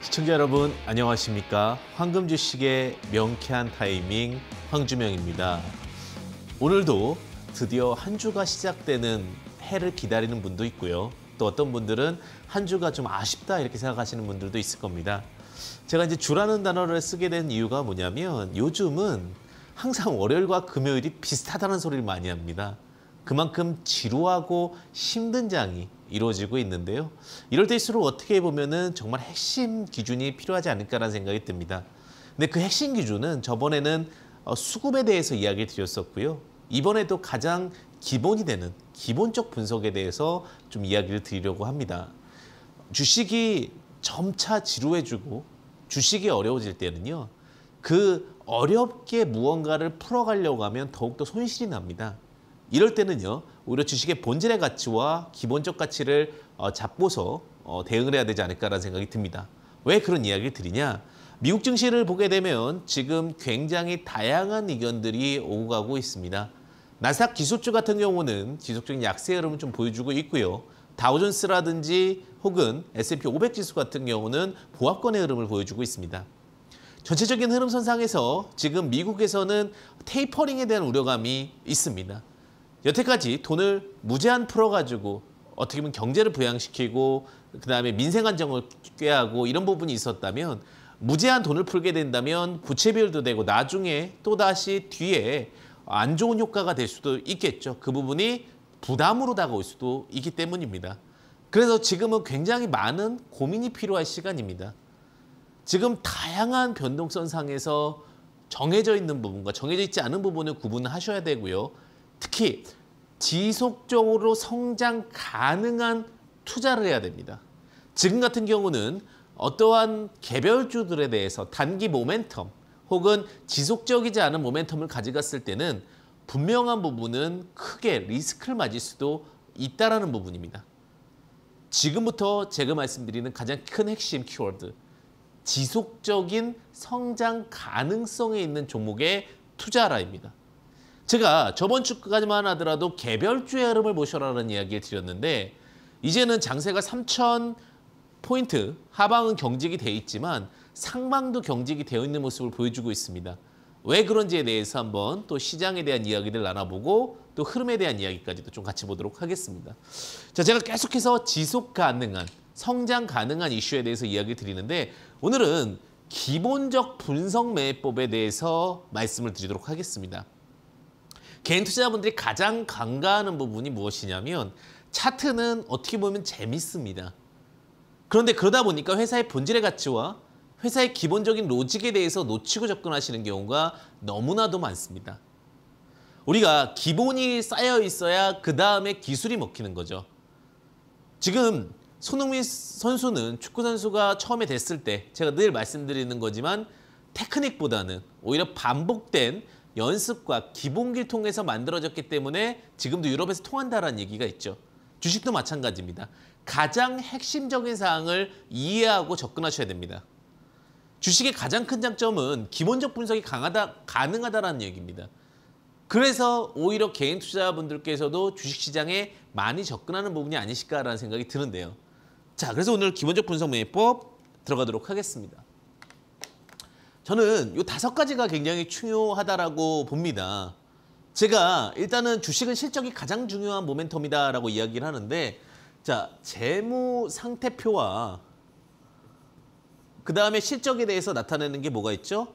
시청자 여러분 안녕하십니까? 황금 주식의 명쾌한 타이밍 황주명입니다. 오늘도 드디어 한 주가 시작되는 해를 기다리는 분도 있고요. 또 어떤 분들은 한 주가 좀 아쉽다 이렇게 생각하시는 분들도 있을 겁니다. 제가 이제 주라는 단어를 쓰게 된 이유가 뭐냐면 요즘은 항상 월요일과 금요일이 비슷하다는 소리를 많이 합니다. 그만큼 지루하고 힘든 장이 이루어지고 있는데요. 이럴 때일수록 어떻게 보면은 정말 핵심 기준이 필요하지 않을까라는 생각이 듭니다. 근데 그 핵심 기준은 저번에는 어, 수급에 대해서 이야기를 드렸었고요. 이번에도 가장 기본이 되는 기본적 분석에 대해서 좀 이야기를 드리려고 합니다. 주식이 점차 지루해지고 주식이 어려워질 때는요. 그 어렵게 무언가를 풀어가려고 하면 더욱더 손실이 납니다. 이럴 때는요. 오히려 주식의 본질의 가치와 기본적 가치를 어, 잡고서 어, 대응을 해야 되지 않을까라는 생각이 듭니다. 왜 그런 이야기를 드리냐? 미국 증시를 보게 되면 지금 굉장히 다양한 의견들이 오고 가고 있습니다. 나스닥 기술주 같은 경우는 지속적인 약세 흐름을 좀 보여주고 있고요. 다우존스라든지 혹은 S&P 500 지수 같은 경우는 보합권의 흐름을 보여주고 있습니다. 전체적인 흐름선상에서 지금 미국에서는 테이퍼링에 대한 우려감이 있습니다. 여태까지 돈을 무제한 풀어가지고 어떻게 보면 경제를 부양시키고 그다음에 민생 안정을 꾀하고 이런 부분이 있었다면 무제한 돈을 풀게 된다면 부채 비율도 되고 나중에 또다시 뒤에 안 좋은 효과가 될 수도 있겠죠. 그 부분이 부담으로 다가올 수도 있기 때문입니다. 그래서 지금은 굉장히 많은 고민이 필요할 시간입니다. 지금 다양한 변동성 상에서 정해져 있는 부분과 정해져 있지 않은 부분을 구분하셔야 되고요. 특히 지속적으로 성장 가능한 투자를 해야 됩니다. 지금 같은 경우는 어떠한 개별주들에 대해서 단기 모멘텀 혹은 지속적이지 않은 모멘텀을 가져갔을 때는 분명한 부분은 크게 리스크를 맞을 수도 있다는 부분입니다. 지금부터 제가 말씀드리는 가장 큰 핵심 키워드 지속적인 성장 가능성이 있는 종목의 투자라입니다. 제가 저번 주까지만 하더라도 개별주의 흐름을 모셔라는 이야기를 드렸는데 이제는 장세가 3천 포인트 하방은 경직이 돼 있지만 상방도 경직이 되어 있는 모습을 보여주고 있습니다. 왜 그런지에 대해서 한번 또 시장에 대한 이야기들 나눠보고 또 흐름에 대한 이야기까지도 좀 같이 보도록 하겠습니다. 자, 제가 계속해서 지속 가능한 성장 가능한 이슈에 대해서 이야기 드리는데 오늘은 기본적 분석 매매법에 대해서 말씀을 드리도록 하겠습니다. 개인 투자자분들이 가장 간과하는 부분이 무엇이냐면 차트는 어떻게 보면 재밌습니다. 그런데 그러다 보니까 회사의 본질의 가치와 회사의 기본적인 로직에 대해서 놓치고 접근하시는 경우가 너무나도 많습니다. 우리가 기본이 쌓여 있어야 그 다음에 기술이 먹히는 거죠. 지금 손흥민 선수는 축구선수가 처음에 됐을 때 제가 늘 말씀드리는 거지만 테크닉보다는 오히려 반복된 연습과 기본기를 통해서 만들어졌기 때문에 지금도 유럽에서 통한다라는 얘기가 있죠. 주식도 마찬가지입니다. 가장 핵심적인 사항을 이해하고 접근하셔야 됩니다. 주식의 가장 큰 장점은 기본적 분석이 강하다, 가능하다라는 얘기입니다. 그래서 오히려 개인 투자분들께서도 자 주식시장에 많이 접근하는 부분이 아니실까라는 생각이 드는데요. 자, 그래서 오늘 기본적 분석 매매법 들어가도록 하겠습니다. 저는 이 다섯 가지가 굉장히 중요하다라고 봅니다. 제가 일단은 주식은 실적이 가장 중요한 모멘텀이다라고 이야기를 하는데 자 재무 상태표와 그 다음에 실적에 대해서 나타내는 게 뭐가 있죠?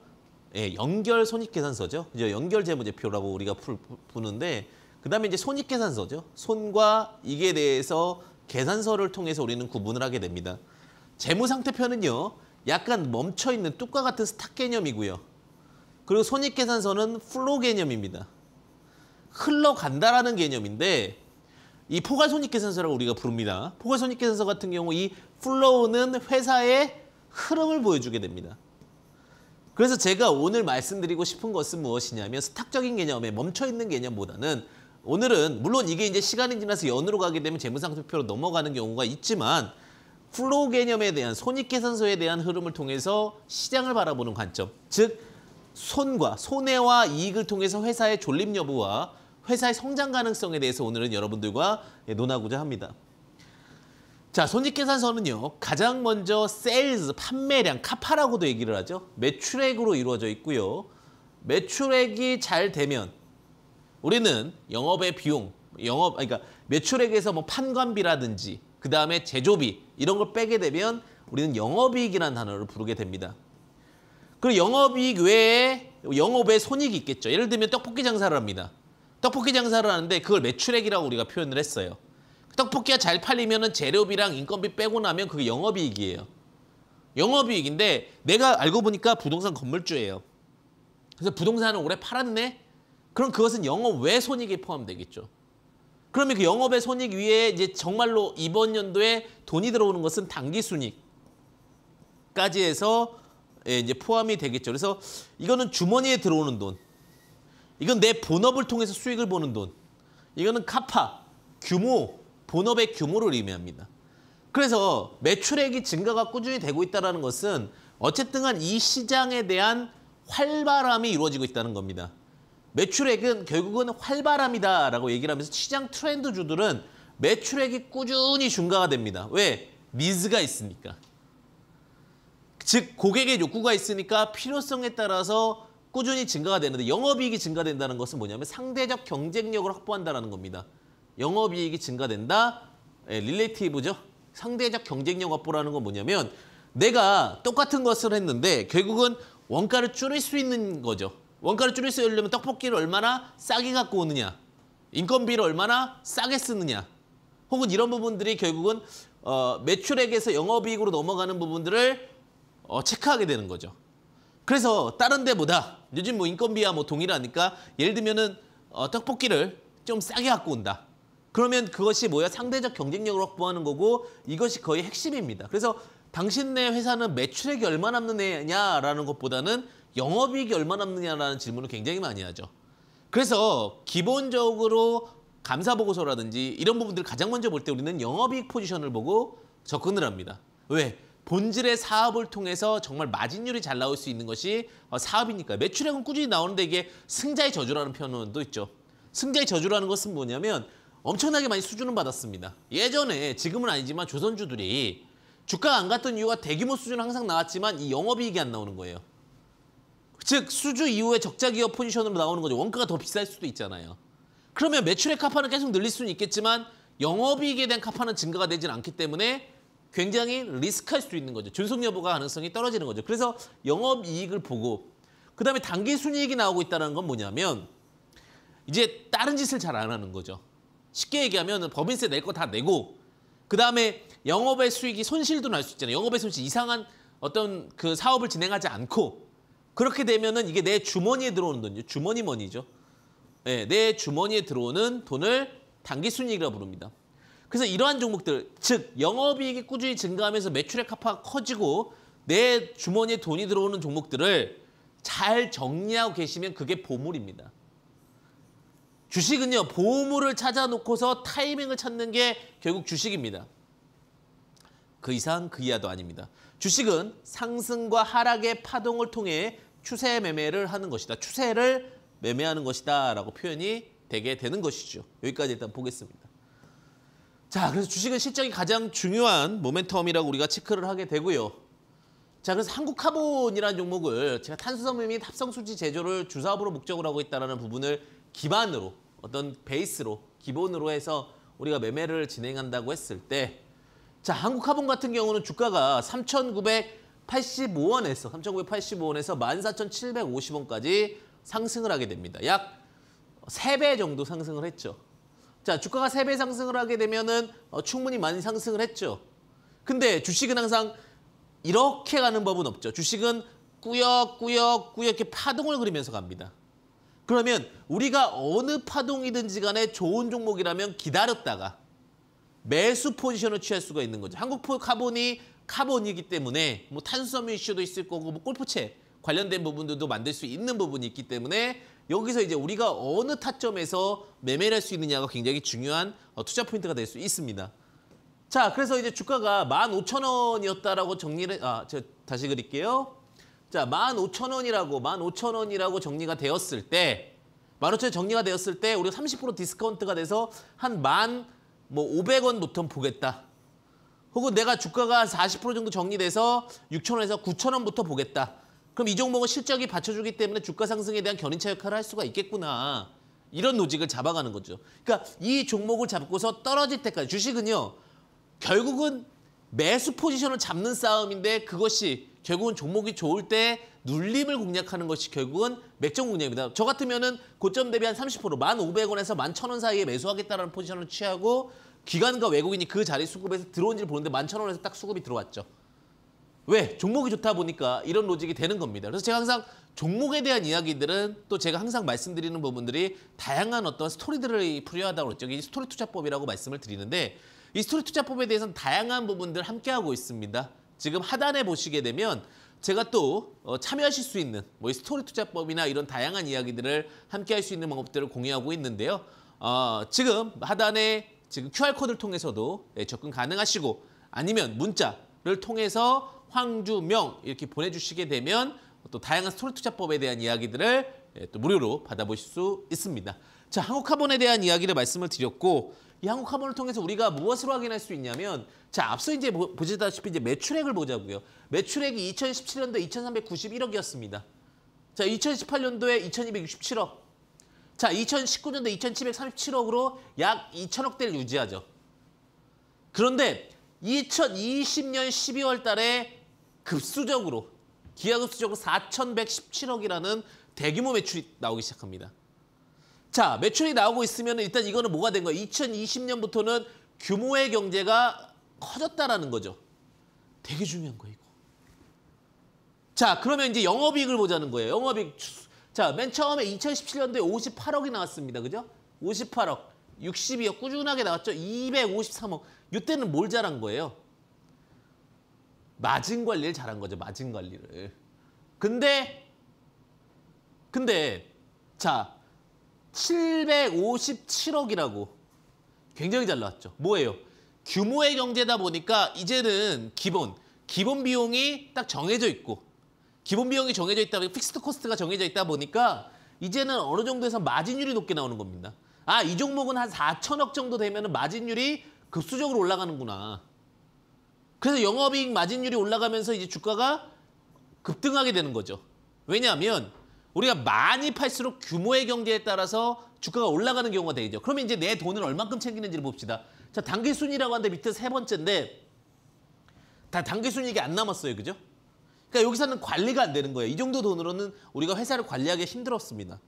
예, 연결 손익계산서죠. 이제 연결 재무제표라고 우리가 풀, 푸는데 그 다음에 이제 손익계산서죠. 손과 이게 대해서 계산서를 통해서 우리는 구분을 하게 됩니다. 재무상태표는요. 약간 멈춰있는 뚝과 같은 스탁 개념이고요. 그리고 손익계산서는 플로 개념입니다. 흘러간다라는 개념인데 이 포괄 손익계산서라고 우리가 부릅니다. 포괄 손익계산서 같은 경우 이 플로우는 회사의 흐름을 보여주게 됩니다. 그래서 제가 오늘 말씀드리고 싶은 것은 무엇이냐면 스탁적인 개념에 멈춰있는 개념보다는 오늘은 물론 이게 이제 시간이 지나서 연으로 가게 되면 재무상태표로 넘어가는 경우가 있지만 플로우 개념에 대한 손익계산서에 대한 흐름을 통해서 시장을 바라보는 관점, 즉 손과 손해와 이익을 통해서 회사의 졸립 여부와 회사의 성장 가능성에 대해서 오늘은 여러분들과 논하고자 합니다. 자, 손익계산서는요. 가장 먼저 세일즈, 판매량, 카파라고도 얘기를 하죠. 매출액으로 이루어져 있고요. 매출액이 잘 되면 우리는 영업의 비용, 영업 그러니까 매출액에서 뭐 판관비라든지 그 다음에 제조비 이런 걸 빼게 되면 우리는 영업이익이라는 단어를 부르게 됩니다. 그리고 영업이익 외에 영업의 손익이 있겠죠. 예를 들면 떡볶이 장사를 합니다. 떡볶이 장사를 하는데 그걸 매출액이라고 우리가 표현을 했어요. 떡볶이가 잘 팔리면 재료비랑 인건비 빼고 나면 그게 영업이익이에요. 영업이익인데 내가 알고 보니까 부동산 건물주예요. 그래서 부동산을 오래 팔았네? 그럼 그것은 영업 외 손익에 포함되겠죠. 그러면 그 영업의 손익 위에 이제 정말로 이번 연도에 돈이 들어오는 것은 단기 순익까지 해서 예, 이제 포함이 되겠죠. 그래서 이거는 주머니에 들어오는 돈. 이건 내 본업을 통해서 수익을 보는 돈. 이거는 카파, 규모, 본업의 규모를 의미합니다. 그래서 매출액이 증가가 꾸준히 되고 있다는 것은 어쨌든 간이 시장에 대한 활발함이 이루어지고 있다는 겁니다. 매출액은 결국은 활발함이다라고 얘기를 하면서 시장 트렌드주들은 매출액이 꾸준히 증가가 됩니다. 왜? 니즈가 있으니까. 즉 고객의 욕구가 있으니까 필요성에 따라서 꾸준히 증가가 되는데 영업이익이 증가된다는 것은 뭐냐면 상대적 경쟁력을 확보한다는 겁니다. 영업이익이 증가된다? 예, 릴레이티브죠. 상대적 경쟁력 확보라는 건 뭐냐면 내가 똑같은 것을 했는데 결국은 원가를 줄일 수 있는 거죠. 원가를 줄일 수 있으려면 떡볶이를 얼마나 싸게 갖고 오느냐 인건비를 얼마나 싸게 쓰느냐 혹은 이런 부분들이 결국은 어, 매출액에서 영업이익으로 넘어가는 부분들을 어, 체크하게 되는 거죠. 그래서 다른 데보다 요즘 뭐 인건비와 뭐 동일하니까 예를 들면은 어, 떡볶이를 좀 싸게 갖고 온다. 그러면 그것이 뭐야? 상대적 경쟁력을 확보하는 거고 이것이 거의 핵심입니다. 그래서 당신네 회사는 매출액이 얼마 남느냐라는 것보다는 영업이익이 얼마 남느냐라는 질문을 굉장히 많이 하죠. 그래서 기본적으로 감사보고서라든지 이런 부분들을 가장 먼저 볼 때 우리는 영업이익 포지션을 보고 접근을 합니다. 왜? 본질의 사업을 통해서 정말 마진율이 잘 나올 수 있는 것이 어, 사업이니까 매출액은 꾸준히 나오는데 이게 승자의 저주라는 표현도 있죠. 승자의 저주라는 것은 뭐냐면 엄청나게 많이 수준은 받았습니다. 예전에 지금은 아니지만 조선주들이 주가가 안 갔던 이유가 대규모 수준 은 항상 나왔지만 이 영업이익이 안 나오는 거예요. 즉 수주 이후에 적자 기업 포지션으로 나오는 거죠. 원가가 더 비쌀 수도 있잖아요. 그러면 매출액 카파는 계속 늘릴 수는 있겠지만 영업이익에 대한 카파는 증가가 되진 않기 때문에 굉장히 리스크할 수도 있는 거죠. 존속 여부가 가능성이 떨어지는 거죠. 그래서 영업이익을 보고 그다음에 단기 순이익이 나오고 있다는 건 뭐냐면 이제 다른 짓을 잘 안 하는 거죠. 쉽게 얘기하면 법인세 낼 거 다 내고 그다음에 영업의 수익이 손실도 날 수 있잖아요. 영업의 손실 이상한 어떤 그 사업을 진행하지 않고 그렇게 되면은 이게 내 주머니에 들어오는 돈이죠. 주머니 머니죠. 네, 내 주머니에 들어오는 돈을 단기 순이익이라고 부릅니다. 그래서 이러한 종목들, 즉 영업이익이 꾸준히 증가하면서 매출액 합파가 커지고 내 주머니에 돈이 들어오는 종목들을 잘 정리하고 계시면 그게 보물입니다. 주식은요 보물을 찾아놓고서 타이밍을 찾는 게 결국 주식입니다. 그 이상 그 이하도 아닙니다. 주식은 상승과 하락의 파동을 통해 추세 매매를 하는 것이다. 추세를 매매하는 것이다 라고 표현이 되게 되는 것이죠. 여기까지 일단 보겠습니다. 자, 그래서 주식은 실적이 가장 중요한 모멘텀이라고 우리가 체크를 하게 되고요. 자, 그래서 한국카본이라는 종목을 제가 탄수성물및 합성수지 제조를 주사업으로 목적으로 하고 있다는 부분을 기반으로 어떤 베이스로 기본으로 해서 우리가 매매를 진행한다고 했을 때 자, 한국카본 같은 경우는 주가가 3,900 85원에서 3,985원에서 14,750원까지 상승을 하게 됩니다. 약 3배 정도 상승을 했죠. 자, 주가가 3배 상승을 하게 되면은 어, 충분히 많이 상승을 했죠. 근데 주식은 항상 이렇게 가는 법은 없죠. 주식은 꾸역꾸역꾸역 꾸역 이렇게 파동을 그리면서 갑니다. 그러면 우리가 어느 파동이든지 간에 좋은 종목이라면 기다렸다가 매수 포지션을 취할 수가 있는 거죠. 한국 카본이 카본이기 때문에 뭐 탄수화물 이슈도 있을 거고 뭐 골프채 관련된 부분들도 만들 수 있는 부분이 있기 때문에 여기서 이제 우리가 어느 타점에서 매매를 할 수 있느냐가 굉장히 중요한 어, 투자 포인트가 될 수 있습니다. 자, 그래서 이제 주가가 만 오천 원이었다라고 정리를 아, 저 다시 그릴게요. 자, 만 오천 원이라고 만 오천 원이라고 정리가 되었을 때만 오천 원 정리가 되었을 때 우리가 30% 디스카운트가 돼서 한 만뭐 오백 원부터 보겠다. 혹은 내가 주가가 40% 정도 정리돼서 6천원에서 9천원부터 보겠다. 그럼 이 종목은 실적이 받쳐주기 때문에 주가 상승에 대한 견인차 역할을 할 수가 있겠구나. 이런 노직을 잡아가는 거죠. 그러니까 이 종목을 잡고서 떨어질 때까지 주식은요. 결국은 매수 포지션을 잡는 싸움인데 그것이 결국은 종목이 좋을 때 눌림을 공략하는 것이 결국은 맥정 공략입니다. 저 같으면은 고점 대비 한 30%, 1,500원에서 1,000원 사이에 매수하겠다라는 포지션을 취하고 기관과 외국인이 그 자리 수급에서 들어온지를 보는데 만 천원에서 딱 수급이 들어왔죠. 왜? 종목이 좋다 보니까 이런 로직이 되는 겁니다. 그래서 제가 항상 종목에 대한 이야기들은 또 제가 항상 말씀드리는 부분들이 다양한 어떤 스토리들을 풀려하다고 그랬죠. 이 스토리 투자법이라고 말씀을 드리는데 이 스토리 투자법에 대해서는 다양한 부분들 함께하고 있습니다. 지금 하단에 보시게 되면 제가 또 어, 참여하실 수 있는 뭐 스토리 투자법이나 이런 다양한 이야기들을 함께할 수 있는 방법들을 공유하고 있는데요. 어, 지금 하단에 지금 QR코드를 통해서도 예, 접근 가능하시고 아니면 문자를 통해서 황주명 이렇게 보내주시게 되면 또 다양한 스토리 투자법에 대한 이야기들을 예, 또 무료로 받아보실 수 있습니다. 자, 한국카본에 대한 이야기를 말씀을 드렸고 이 한국카본을 통해서 우리가 무엇으로 확인할 수 있냐면 자, 앞서 이제 보시다시피 이제 매출액을 보자고요. 매출액이 2017년도에 2,391억이었습니다. 자, 2018년도에 2,267억. 자, 2019년도 2,737억으로 약 2천억 대를 유지하죠. 그런데 2020년 12월 달에 급수적으로 기하급수적으로 4,117억이라는 대규모 매출이 나오기 시작합니다. 자, 매출이 나오고 있으면 일단 이거는 뭐가 된 거예요? 2020년부터는 규모의 경제가 커졌다라는 거죠. 되게 중요한 거예요, 이거. 자, 그러면 이제 영업이익을 보자는 거예요. 영업이익 자, 맨 처음에 2017년도에 58억이 나왔습니다. 그죠? 58억, 62억 꾸준하게 나왔죠? 253억. 이때는 뭘 잘한 거예요? 마진 관리를 잘한 거죠. 마진 관리를. 근데 근데 자 757억이라고 굉장히 잘 나왔죠. 뭐예요? 규모의 경제다 보니까 이제는 기본 기본 비용이 딱 정해져 있고 기본 비용이 정해져 있다 보니까 픽스트 코스트가 정해져 있다 보니까 이제는 어느 정도에서 마진율이 높게 나오는 겁니다. 아, 이 종목은 한 4천억 정도 되면 마진율이 급수적으로 올라가는구나. 그래서 영업이익 마진율이 올라가면서 이제 주가가 급등하게 되는 거죠. 왜냐하면 우리가 많이 팔수록 규모의 경제에 따라서 주가가 올라가는 경우가 되겠죠. 그러면 이제 내 돈을 얼만큼 챙기는지를 봅시다. 자, 단기순이라고 하는데 밑에 세 번째인데 다 단기순이익이 안 남았어요. 그죠? 그러니까 여기서는 관리가 안 되는 거예요. 이 정도 돈으로는 우리가 회사를 관리하기 힘들었습니다.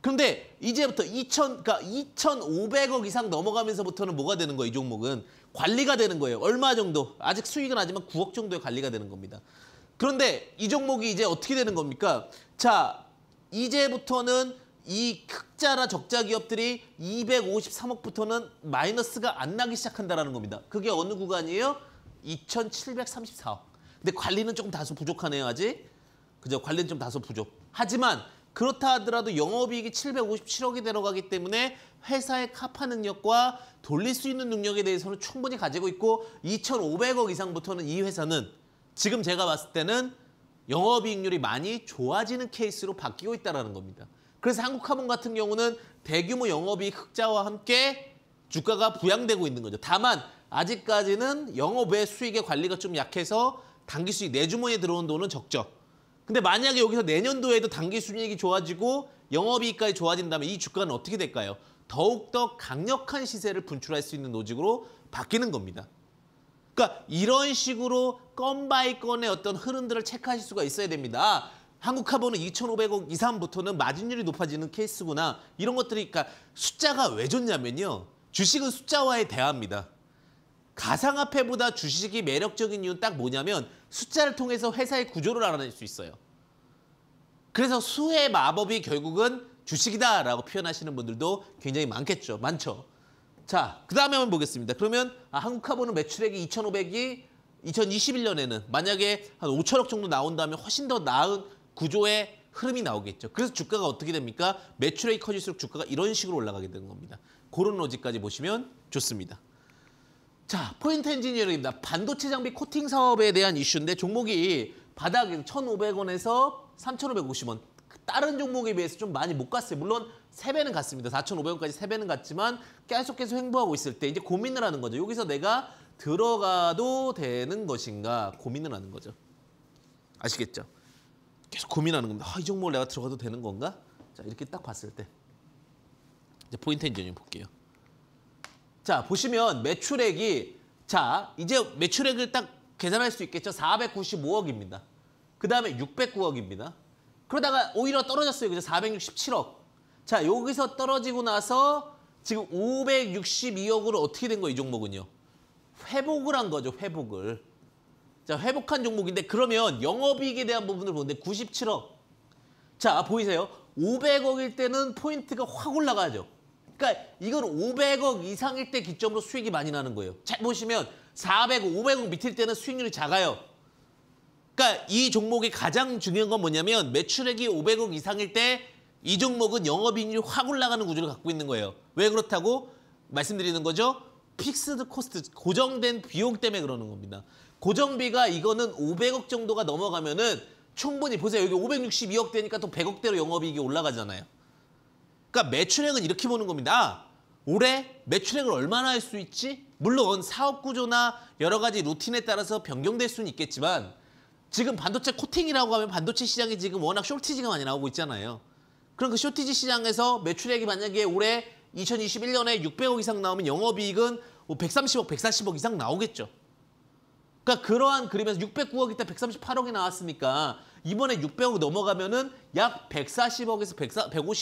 그런데 이제부터 2천 그러니까 2,500억 이상 넘어가면서부터는 뭐가 되는 거예요? 이 종목은 관리가 되는 거예요. 얼마 정도? 아직 수익은 하지만 9억 정도의 관리가 되는 겁니다. 그런데 이 종목이 이제 어떻게 되는 겁니까? 자, 이제부터는 이 흑자나 적자 기업들이 253억부터는 마이너스가 안 나기 시작한다라는 겁니다. 그게 어느 구간이에요? 2,734억. 근데 관리는 조금 다소 부족하네요, 아직. 그죠? 관리는 좀 다소 부족. 하지만 그렇다 하더라도 영업이익이 757억이 들어가기 때문에 회사의 카파 능력과 돌릴 수 있는 능력에 대해서는 충분히 가지고 있고 2,500억 이상부터는 이 회사는 지금 제가 봤을 때는 영업이익률이 많이 좋아지는 케이스로 바뀌고 있다는 겁니다. 그래서 한국화본 같은 경우는 대규모 영업이익 흑자와 함께 주가가 부양되고 있는 거죠. 다만 아직까지는 영업의 수익의 관리가 좀 약해서 단기 수익 내 주머니에 들어온 돈은 적죠. 근데 만약에 여기서 내년도에도 단기 순이익이 좋아지고 영업이익까지 좋아진다면 이 주가는 어떻게 될까요? 더욱더 강력한 시세를 분출할 수 있는 노직으로 바뀌는 겁니다. 그러니까 이런 식으로 건 바이 건의 어떤 흐름들을 체크하실 수가 있어야 됩니다. 한국카보는 2,500억 이상부터는 마진율이 높아지는 케이스구나. 이런 것들이 그러니까 숫자가 왜 좋냐면요. 주식은 숫자와의 대화입니다. 가상화폐보다 주식이 매력적인 이유는 딱 뭐냐면 숫자를 통해서 회사의 구조를 알아낼 수 있어요. 그래서 수의 마법이 결국은 주식이다라고 표현하시는 분들도 굉장히 많겠죠. 많죠. 자, 그 다음에 한번 보겠습니다. 그러면 아, 한국화보는 매출액이 2,500이 2021년에는 만약에 한 5천억 정도 나온다면 훨씬 더 나은 구조의 흐름이 나오겠죠. 그래서 주가가 어떻게 됩니까? 매출액이 커질수록 주가가 이런 식으로 올라가게 되는 겁니다. 그런 로직까지 보시면 좋습니다. 자, 포인트 엔지니어링입니다. 반도체 장비 코팅 사업에 대한 이슈인데 종목이 바닥에 1,500원에서 3,550원. 다른 종목에 비해서 좀 많이 못 갔어요. 물론 3배는 갔습니다. 4,500원까지 3배는 갔지만 계속 계속 횡보하고 있을 때 이제 고민을 하는 거죠. 여기서 내가 들어가도 되는 것인가 고민을 하는 거죠. 아시겠죠? 계속 고민하는 겁니다. 아, 이 종목을 내가 들어가도 되는 건가? 자, 이렇게 딱 봤을 때. 이제 포인트 엔지니어 링 볼게요. 자, 보시면 매출액이 자, 이제 매출액을 딱 계산할 수 있겠죠. 495억입니다. 그다음에 609억입니다. 그러다가 오히려 떨어졌어요. 그죠? 467억. 자, 여기서 떨어지고 나서 지금 562억으로 어떻게 된 거예요, 이 종목은요? 회복을 한 거죠, 회복을. 자, 회복한 종목인데 그러면 영업이익에 대한 부분을 보는데 97억. 자, 보이세요? 500억일 때는 포인트가 확 올라가죠. 그러니까 이건 500억 이상일 때 기점으로 수익이 많이 나는 거예요. 잘 보시면 400억, 500억 밑일 때는 수익률이 작아요. 그러니까 이 종목이 가장 중요한 건 뭐냐면 매출액이 500억 이상일 때 이 종목은 영업이익률이 확 올라가는 구조를 갖고 있는 거예요. 왜 그렇다고 말씀드리는 거죠? 픽스드 코스트, 고정된 비용 때문에 그러는 겁니다. 고정비가 이거는 500억 정도가 넘어가면은 충분히 보세요. 여기 562억 되니까 또 100억대로 영업이익이 올라가잖아요. 그러니까 매출액은 이렇게 보는 겁니다. 올해 매출액을 얼마나 할 수 있지? 물론 사업 구조나 여러 가지 루틴에 따라서 변경될 수는 있겠지만 지금 반도체 코팅이라고 하면 반도체 시장이 지금 워낙 쇼티지가 많이 나오고 있잖아요. 그럼 그 쇼티지 시장에서 매출액이 만약에 올해 2021년에 600억 이상 나오면 영업이익은 130억, 뭐 140억 이상 나오겠죠. 그러니까 그러한 그림에서 609억 이 있다 138억이 나왔으니까 이번에 600억 넘어가면은 약 140억에서 140,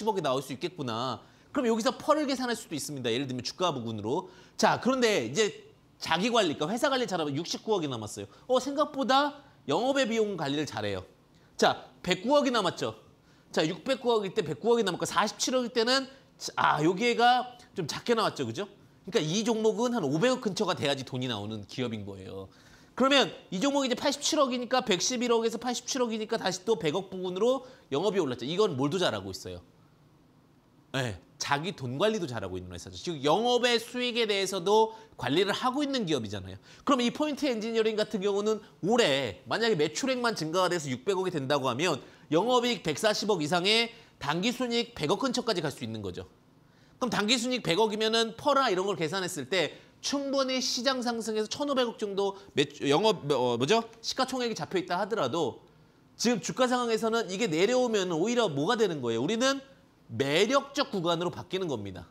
150억이 나올 수 있겠구나. 그럼 여기서 펄을 계산할 수도 있습니다. 예를 들면 주가 부분으로. 자, 그런데 이제 자기 관리가 그러니까 회사 관리 잘하면 69억이 남았어요. 어, 생각보다 영업의 비용 관리를 잘해요. 자, 109억이 남았죠. 자, 609억일 때 109억이 남았고 47억일 때는 아, 여기가 좀 작게 나왔죠. 그죠? 그러니까 이 종목은 한 500억 근처가 돼야지 돈이 나오는 기업인 거예요. 그러면 이 종목이 이제 87억이니까 111억에서 87억이니까 다시 또 100억 부근으로 영업이 올랐죠. 이건 뭘도 잘하고 있어요. 네, 자기 돈 관리도 잘하고 있는 회사죠. 지금 영업의 수익에 대해서도 관리를 하고 있는 기업이잖아요. 그럼 이 포인트 엔지니어링 같은 경우는 올해 만약에 매출액만 증가가 돼서 600억이 된다고 하면 영업이익 140억 이상의단기순익 100억 근처까지 갈 수 있는 거죠. 그럼 단기순익 100억이면 은 퍼라 이런 걸 계산했을 때 충분히 시장 상승에서 1,500억 정도 매출, 영업 뭐, 어, 뭐죠? 시가총액이 잡혀 있다 하더라도 지금 주가 상황에서는 이게 내려오면 오히려 뭐가 되는 거예요? 우리는 매력적 구간으로 바뀌는 겁니다.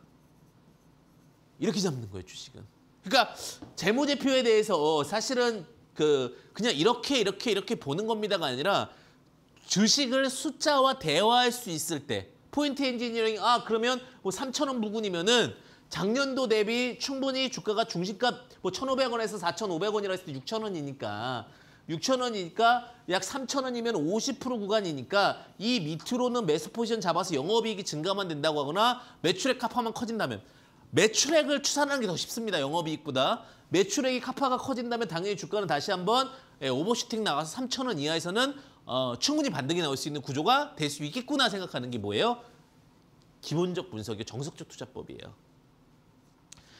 이렇게 잡는 거예요, 주식은. 그러니까 재무제표에 대해서 사실은 그 그냥 이렇게 이렇게 이렇게 보는 겁니다가 아니라 주식을 숫자와 대화할 수 있을 때 포인트 엔지니어링 아 그러면 뭐 3천 원 부근이면은 작년도 대비 충분히 주가가 중시값뭐 1,500원에서 4,500원이라 했을 때 6,000원이니까 6,000원이니까 약 3,000원이면 50% 구간이니까 이 밑으로는 매수 포지션 잡아서 영업이익이 증가만 된다고 하거나 매출액 카파만 커진다면 매출액을 추산하는 게 더 쉽습니다. 영업이익보다. 매출액이 카파가 커진다면 당연히 주가는 다시 한번 예, 오버슈팅 나가서 3,000원 이하에서는 어, 충분히 반등이 나올 수 있는 구조가 될 수 있겠구나 생각하는 게 뭐예요? 기본적 분석이 정석적 투자법이에요.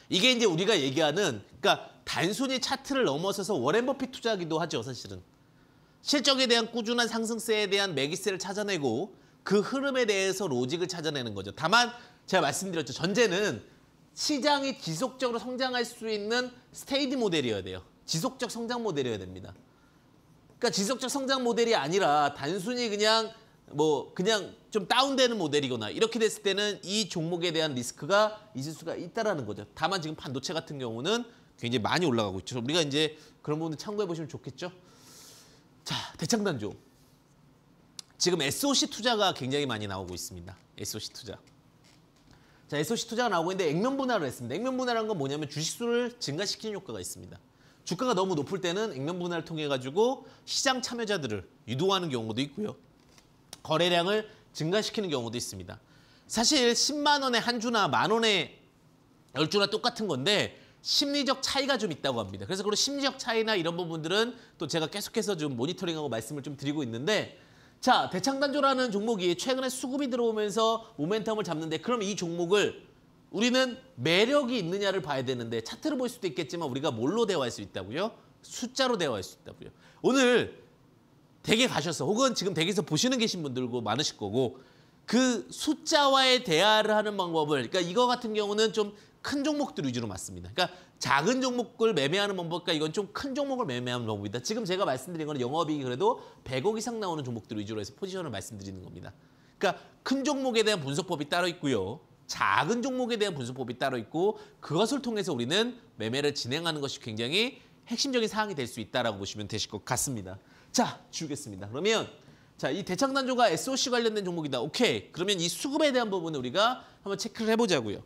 이게 이제 우리가 얘기하는 그러니까 단순히 차트를 넘어서서 워렌 버핏 투자기도 하 하죠 사실은. 실적에 대한 꾸준한 상승세에 대한 매기세를 찾아내고 그 흐름에 대해서 로직을 찾아내는 거죠. 다만 제가 말씀드렸죠. 전제는 시장이 지속적으로 성장할 수 있는 스테이디 모델이어야 돼요. 지속적 성장 모델이어야 됩니다. 그러니까 지속적 성장 모델이 아니라 단순히 그냥 뭐 그냥 좀 다운되는 모델이거나 이렇게 됐을 때는 이 종목에 대한 리스크가 있을 수가 있다라는 거죠. 다만 지금 반도체 같은 경우는 굉장히 많이 올라가고 있죠. 우리가 이제 그런 부분을 참고해 보시면 좋겠죠. 자, 대창단조. 지금 SOC 투자가 굉장히 많이 나오고 있습니다. SOC 투자. 자, SOC 투자가 나오고 있는데 액면 분할을 했습니다. 액면 분할한 건 뭐냐면 주식수를 증가시키는 효과가 있습니다. 주가가 너무 높을 때는 액면 분할을 통해 가지고 시장 참여자들을 유도하는 경우도 있고요. 거래량을 증가시키는 경우도 있습니다. 사실 10만 원에 한 주나 만 원에 열 주나 똑같은 건데 심리적 차이가 좀 있다고 합니다. 그래서 그런 심리적 차이나 이런 부분들은 또 제가 계속해서 좀 모니터링하고 말씀을 좀 드리고 있는데 자 대창단조라는 종목이 최근에 수급이 들어오면서 모멘텀을 잡는데 그럼 이 종목을 우리는 매력이 있느냐를 봐야 되는데 차트를 볼 수도 있겠지만 우리가 뭘로 대화할 수 있다고요? 숫자로 대화할 수 있다고요. 오늘 댁에 가셔서 혹은 지금 댁에서 보시는 계신 분들도 많으실 거고 그 숫자와의 대화를 하는 방법을 그러니까 이거 같은 경우는 좀 큰 종목들 위주로 맞습니다. 그러니까 작은 종목을 매매하는 방법과 이건 좀 큰 종목을 매매하는 방법이다. 지금 제가 말씀드린 거는 영업이익이 그래도 100억 이상 나오는 종목들 위주로 해서 포지션을 말씀드리는 겁니다. 그러니까 큰 종목에 대한 분석법이 따로 있고요. 작은 종목에 대한 분석법이 따로 있고 그것을 통해서 우리는 매매를 진행하는 것이 굉장히 핵심적인 사항이 될 수 있다라고 보시면 되실 것 같습니다. 자, 주겠습니다 그러면 자, 이 대창단조가 SOC 관련된 종목이다. 오케이. 그러면 이 수급에 대한 부분을 우리가 한번 체크를 해보자고요.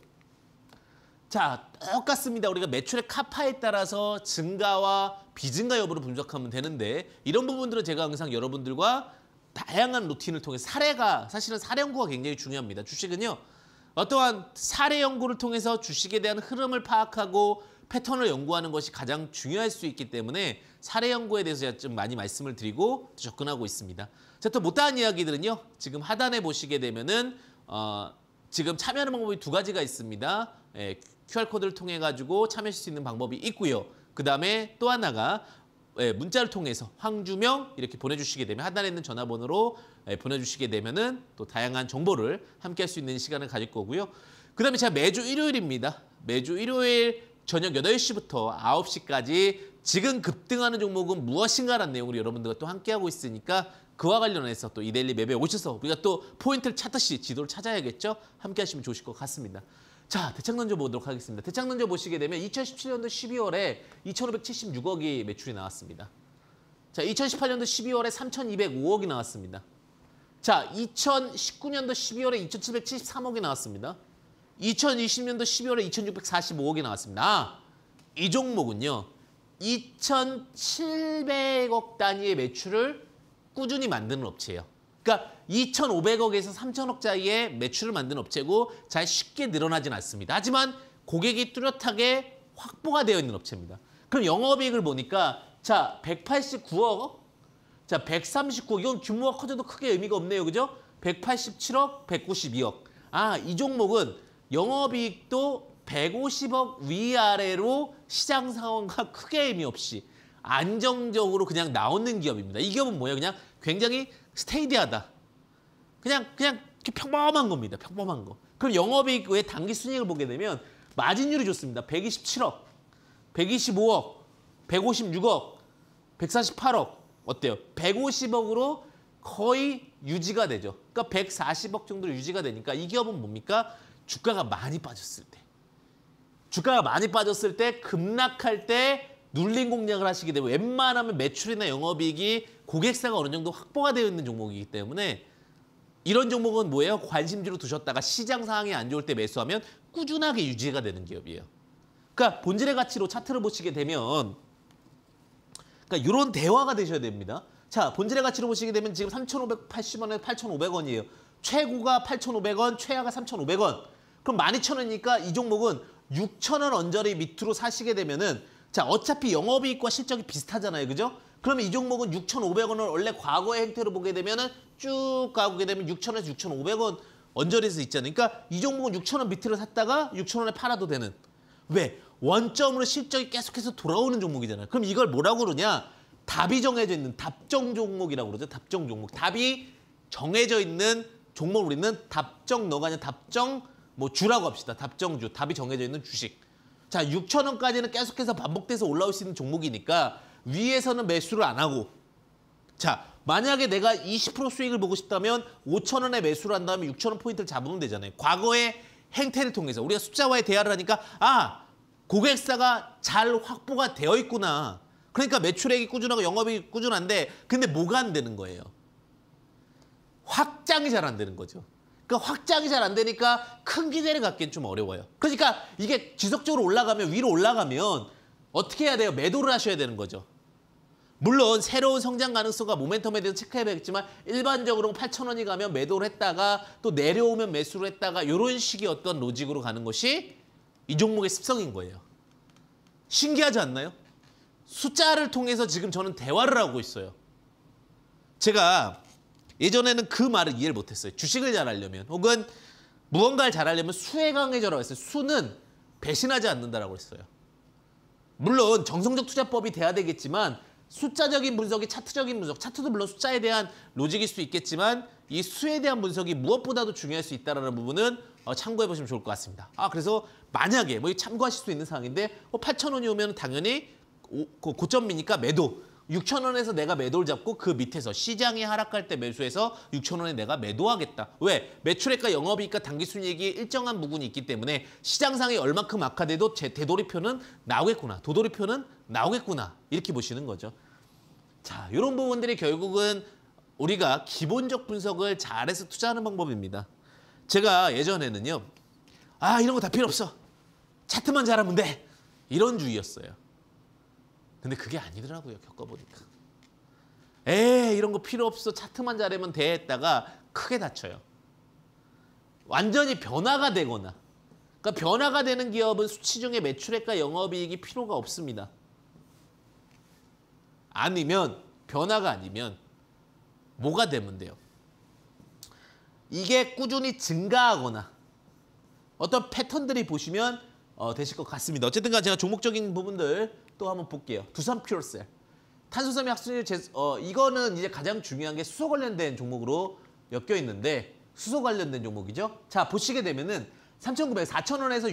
자, 똑같습니다. 우리가 매출의 카파에 따라서 증가와 비증가 여부를 분석하면 되는데 이런 부분들은 제가 항상 여러분들과 다양한 루틴을 통해 사례가 사실은 사례 연구가 굉장히 중요합니다. 주식은요. 어떠한 사례 연구를 통해서 주식에 대한 흐름을 파악하고 패턴을 연구하는 것이 가장 중요할 수 있기 때문에 사례 연구에 대해서 좀 많이 말씀을 드리고 접근하고 있습니다. 제또 못다한 이야기들은요. 지금 하단에 보시게 되면은 어, 지금 참여하는 방법이 두 가지가 있습니다. 예, QR코드를 통해 가지고 참여할수 있는 방법이 있고요. 그 다음에 또 하나가 예, 문자를 통해서 황주명 이렇게 보내주시게 되면 하단에 있는 전화번호로 예, 보내주시게 되면은 또 다양한 정보를 함께 할 수 있는 시간을 가질 거고요. 그 다음에 제가 매주 일요일입니다. 매주 일요일 저녁 8시부터 9시까지 지금 급등하는 종목은 무엇인가라는 내용으로 여러분들과 또 함께하고 있으니까 그와 관련해서 또 이데일리 맵에 오셔서 우리가 또 포인트를 찾듯이 지도를 찾아야겠죠? 함께 하시면 좋으실 것 같습니다. 자, 대창 던져 보도록 하겠습니다. 대창 던져 보시게 되면 2017년도 12월에 2,576억이 매출이 나왔습니다. 자, 2018년도 12월에 3,205억이 나왔습니다. 자, 2019년도 12월에 2,773억이 나왔습니다. 2020년도 12월에 2,645억이 나왔습니다. 이 종목은요. 2,700억 단위의 매출을 꾸준히 만드는 업체예요. 그러니까 2,500억에서 3,000억 짜리의 매출을 만드는 업체고 잘 쉽게 늘어나진 않습니다. 하지만 고객이 뚜렷하게 확보가 되어 있는 업체입니다. 그럼 영업이익을 보니까 자 189억, 자 139억 이건 규모가 커져도 크게 의미가 없네요. 그죠? 187억, 192억. 아, 이 종목은 영업이익도 150억 위아래로 시장 상황과 크게 의미 없이 안정적으로 그냥 나오는 기업입니다. 이 기업은 뭐예요? 그냥 굉장히 스테이디하다. 그냥 그냥 평범한 겁니다. 평범한 거. 그럼 영업이익 외 단기 순이익을 보게 되면 마진율이 좋습니다. 127억, 125억, 156억, 148억 어때요? 150억으로 거의 유지가 되죠. 그러니까 140억 정도로 유지가 되니까 이 기업은 뭡니까? 주가가 많이 빠졌을 때 주가가 많이 빠졌을 때 급락할 때 눌린 공략을 하시게 되면 웬만하면 매출이나 영업이익이 고객사가 어느 정도 확보가 되어 있는 종목이기 때문에 이런 종목은 뭐예요? 관심주로 두셨다가 시장 상황이 안 좋을 때 매수하면 꾸준하게 유지가 되는 기업이에요. 그러니까 본질의 가치로 차트를 보시게 되면 그러니까 이런 대화가 되셔야 됩니다. 자, 본질의 가치로 보시게 되면 지금 3,580원에 8,500원이에요. 최고가 8,500원, 최하가 3,500원. 그럼 12,000원이니까 이 종목은 6,000원 언저리 밑으로 사시게 되면은 자 어차피 영업이익과 실적이 비슷하잖아요. 그죠? 그러면 이 종목은 6,500원을 원래 과거의 행태로 보게 되면은 쭉 가게 되면 6,000원에서 6,500원 언저리에서 있잖아요. 그러니까 이 종목은 6,000원 밑으로 샀다가 6,000원에 팔아도 되는. 왜? 원점으로 실적이 계속해서 돌아오는 종목이잖아요. 그럼 이걸 뭐라고 그러냐? 답이 정해져 있는 답정 종목이라고 그러죠. 답정 종목. 답이 정해져 있는 종목을 우리는 답정 너가 냐 답정 뭐 주라고 합시다. 답정주, 답이 정해져 있는 주식. 자, 6천 원까지는 계속해서 반복돼서 올라올 수 있는 종목이니까 위에서는 매수를 안 하고 자, 만약에 내가 20% 수익을 보고 싶다면 5천 원에 매수를 한 다음에 6천 원 포인트를 잡으면 되잖아요. 과거의 행태를 통해서 우리가 숫자와의 대화를 하니까 아, 고객사가 잘 확보가 되어 있구나. 그러니까 매출액이 꾸준하고 영업이 꾸준한데 근데 뭐가 안 되는 거예요? 확장이 잘 안 되는 거죠. 그 확장이 잘 안 되니까 큰 기대를 갖기엔 좀 어려워요. 그러니까 이게 지속적으로 올라가면 위로 올라가면 어떻게 해야 돼요? 매도를 하셔야 되는 거죠. 물론 새로운 성장 가능성과 모멘텀에 대해서 체크해야겠지만 일반적으로 8천원이 가면 매도를 했다가 또 내려오면 매수를 했다가 이런 식의 어떤 로직으로 가는 것이 이 종목의 습성인 거예요. 신기하지 않나요? 숫자를 통해서 지금 저는 대화를 하고 있어요. 제가 예전에는 그 말을 이해를 못했어요. 주식을 잘하려면 혹은 무언가를 잘하려면 수에 강해져라고 했어요. 수는 배신하지 않는다라고 했어요. 물론 정성적 투자법이 돼야 되겠지만 숫자적인 분석이 차트적인 분석, 차트도 물론 숫자에 대한 로직일 수 있겠지만 이 수에 대한 분석이 무엇보다도 중요할 수 있다는 부분은 어, 참고해 보시면 좋을 것 같습니다. 아 그래서 만약에 뭐 참고하실 수 있는 상황인데 어, 뭐 8천 원이 오면 당연히 오, 고, 고점이니까 매도 6천 원에서 내가 매도를 잡고 그 밑에서 시장이 하락할 때 매수해서 6천 원에 내가 매도하겠다. 왜? 매출액과 영업이익과 당기순이익이 일정한 부분이 있기 때문에 시장상이 얼만큼 악화돼도 제 되돌이표는 나오겠구나. 도돌이표는 나오겠구나. 이렇게 보시는 거죠. 자, 이런 부분들이 결국은 우리가 기본적 분석을 잘해서 투자하는 방법입니다. 제가 예전에는요. 아, 이런 거 다 필요 없어. 차트만 잘하면 돼. 이런 주의였어요. 근데 그게 아니더라고요. 겪어보니까. 에 이런 거 필요 없어. 차트만 잘하면 돼 했다가 크게 다쳐요. 완전히 변화가 되거나 그러니까 변화가 되는 기업은 수치 중에 매출액과 영업이익이 필요가 없습니다. 아니면 변화가 아니면 뭐가 되면 돼요? 이게 꾸준히 증가하거나 어떤 패턴들이 보시면 어, 되실 것 같습니다. 어쨌든 간 제가 종목적인 부분들 또 한번 볼게요. 두산 퓨얼셀. 탄소섬유 학술률 어, 이거는 이제 가장 중요한 게 수소 관련된 종목으로 엮여 있는데 수소 관련된 종목이죠. 자, 보시게 되면은 3,900, 4,000원에서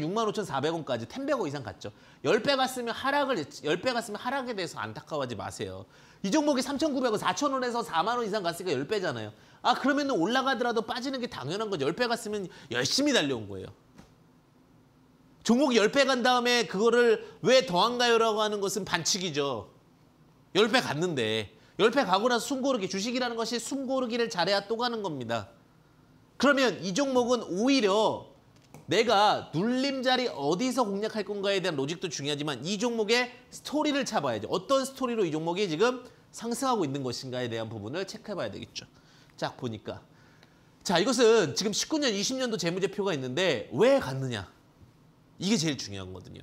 65,400원까지 10배고 이상 갔죠. 10배 갔으면 하락을 10배 갔으면 하락에 대해서 안타까워하지 마세요. 이 종목이 3,900원, 4,000원에서 4만 원 이상 갔으니까 10배잖아요. 아, 그러면은 올라가더라도 빠지는 게 당연한 거죠. 10배 갔으면 열심히 달려온 거예요. 종목이 10배 간 다음에 그거를 왜 더 안 가요라고 하는 것은 반칙이죠. 10배 갔는데 10배 가고 나서 숨고르기 주식이라는 것이 숨고르기를 잘해야 또 가는 겁니다. 그러면 이 종목은 오히려 내가 눌림자리 어디서 공략할 건가에 대한 로직도 중요하지만 이 종목의 스토리를 잡아야죠 어떤 스토리로 이 종목이 지금 상승하고 있는 것인가에 대한 부분을 체크해봐야 되겠죠. 자 보니까 자 이것은 지금 19년, 20년도 재무제표가 있는데 왜 갔느냐. 이게 제일 중요한 거거든요.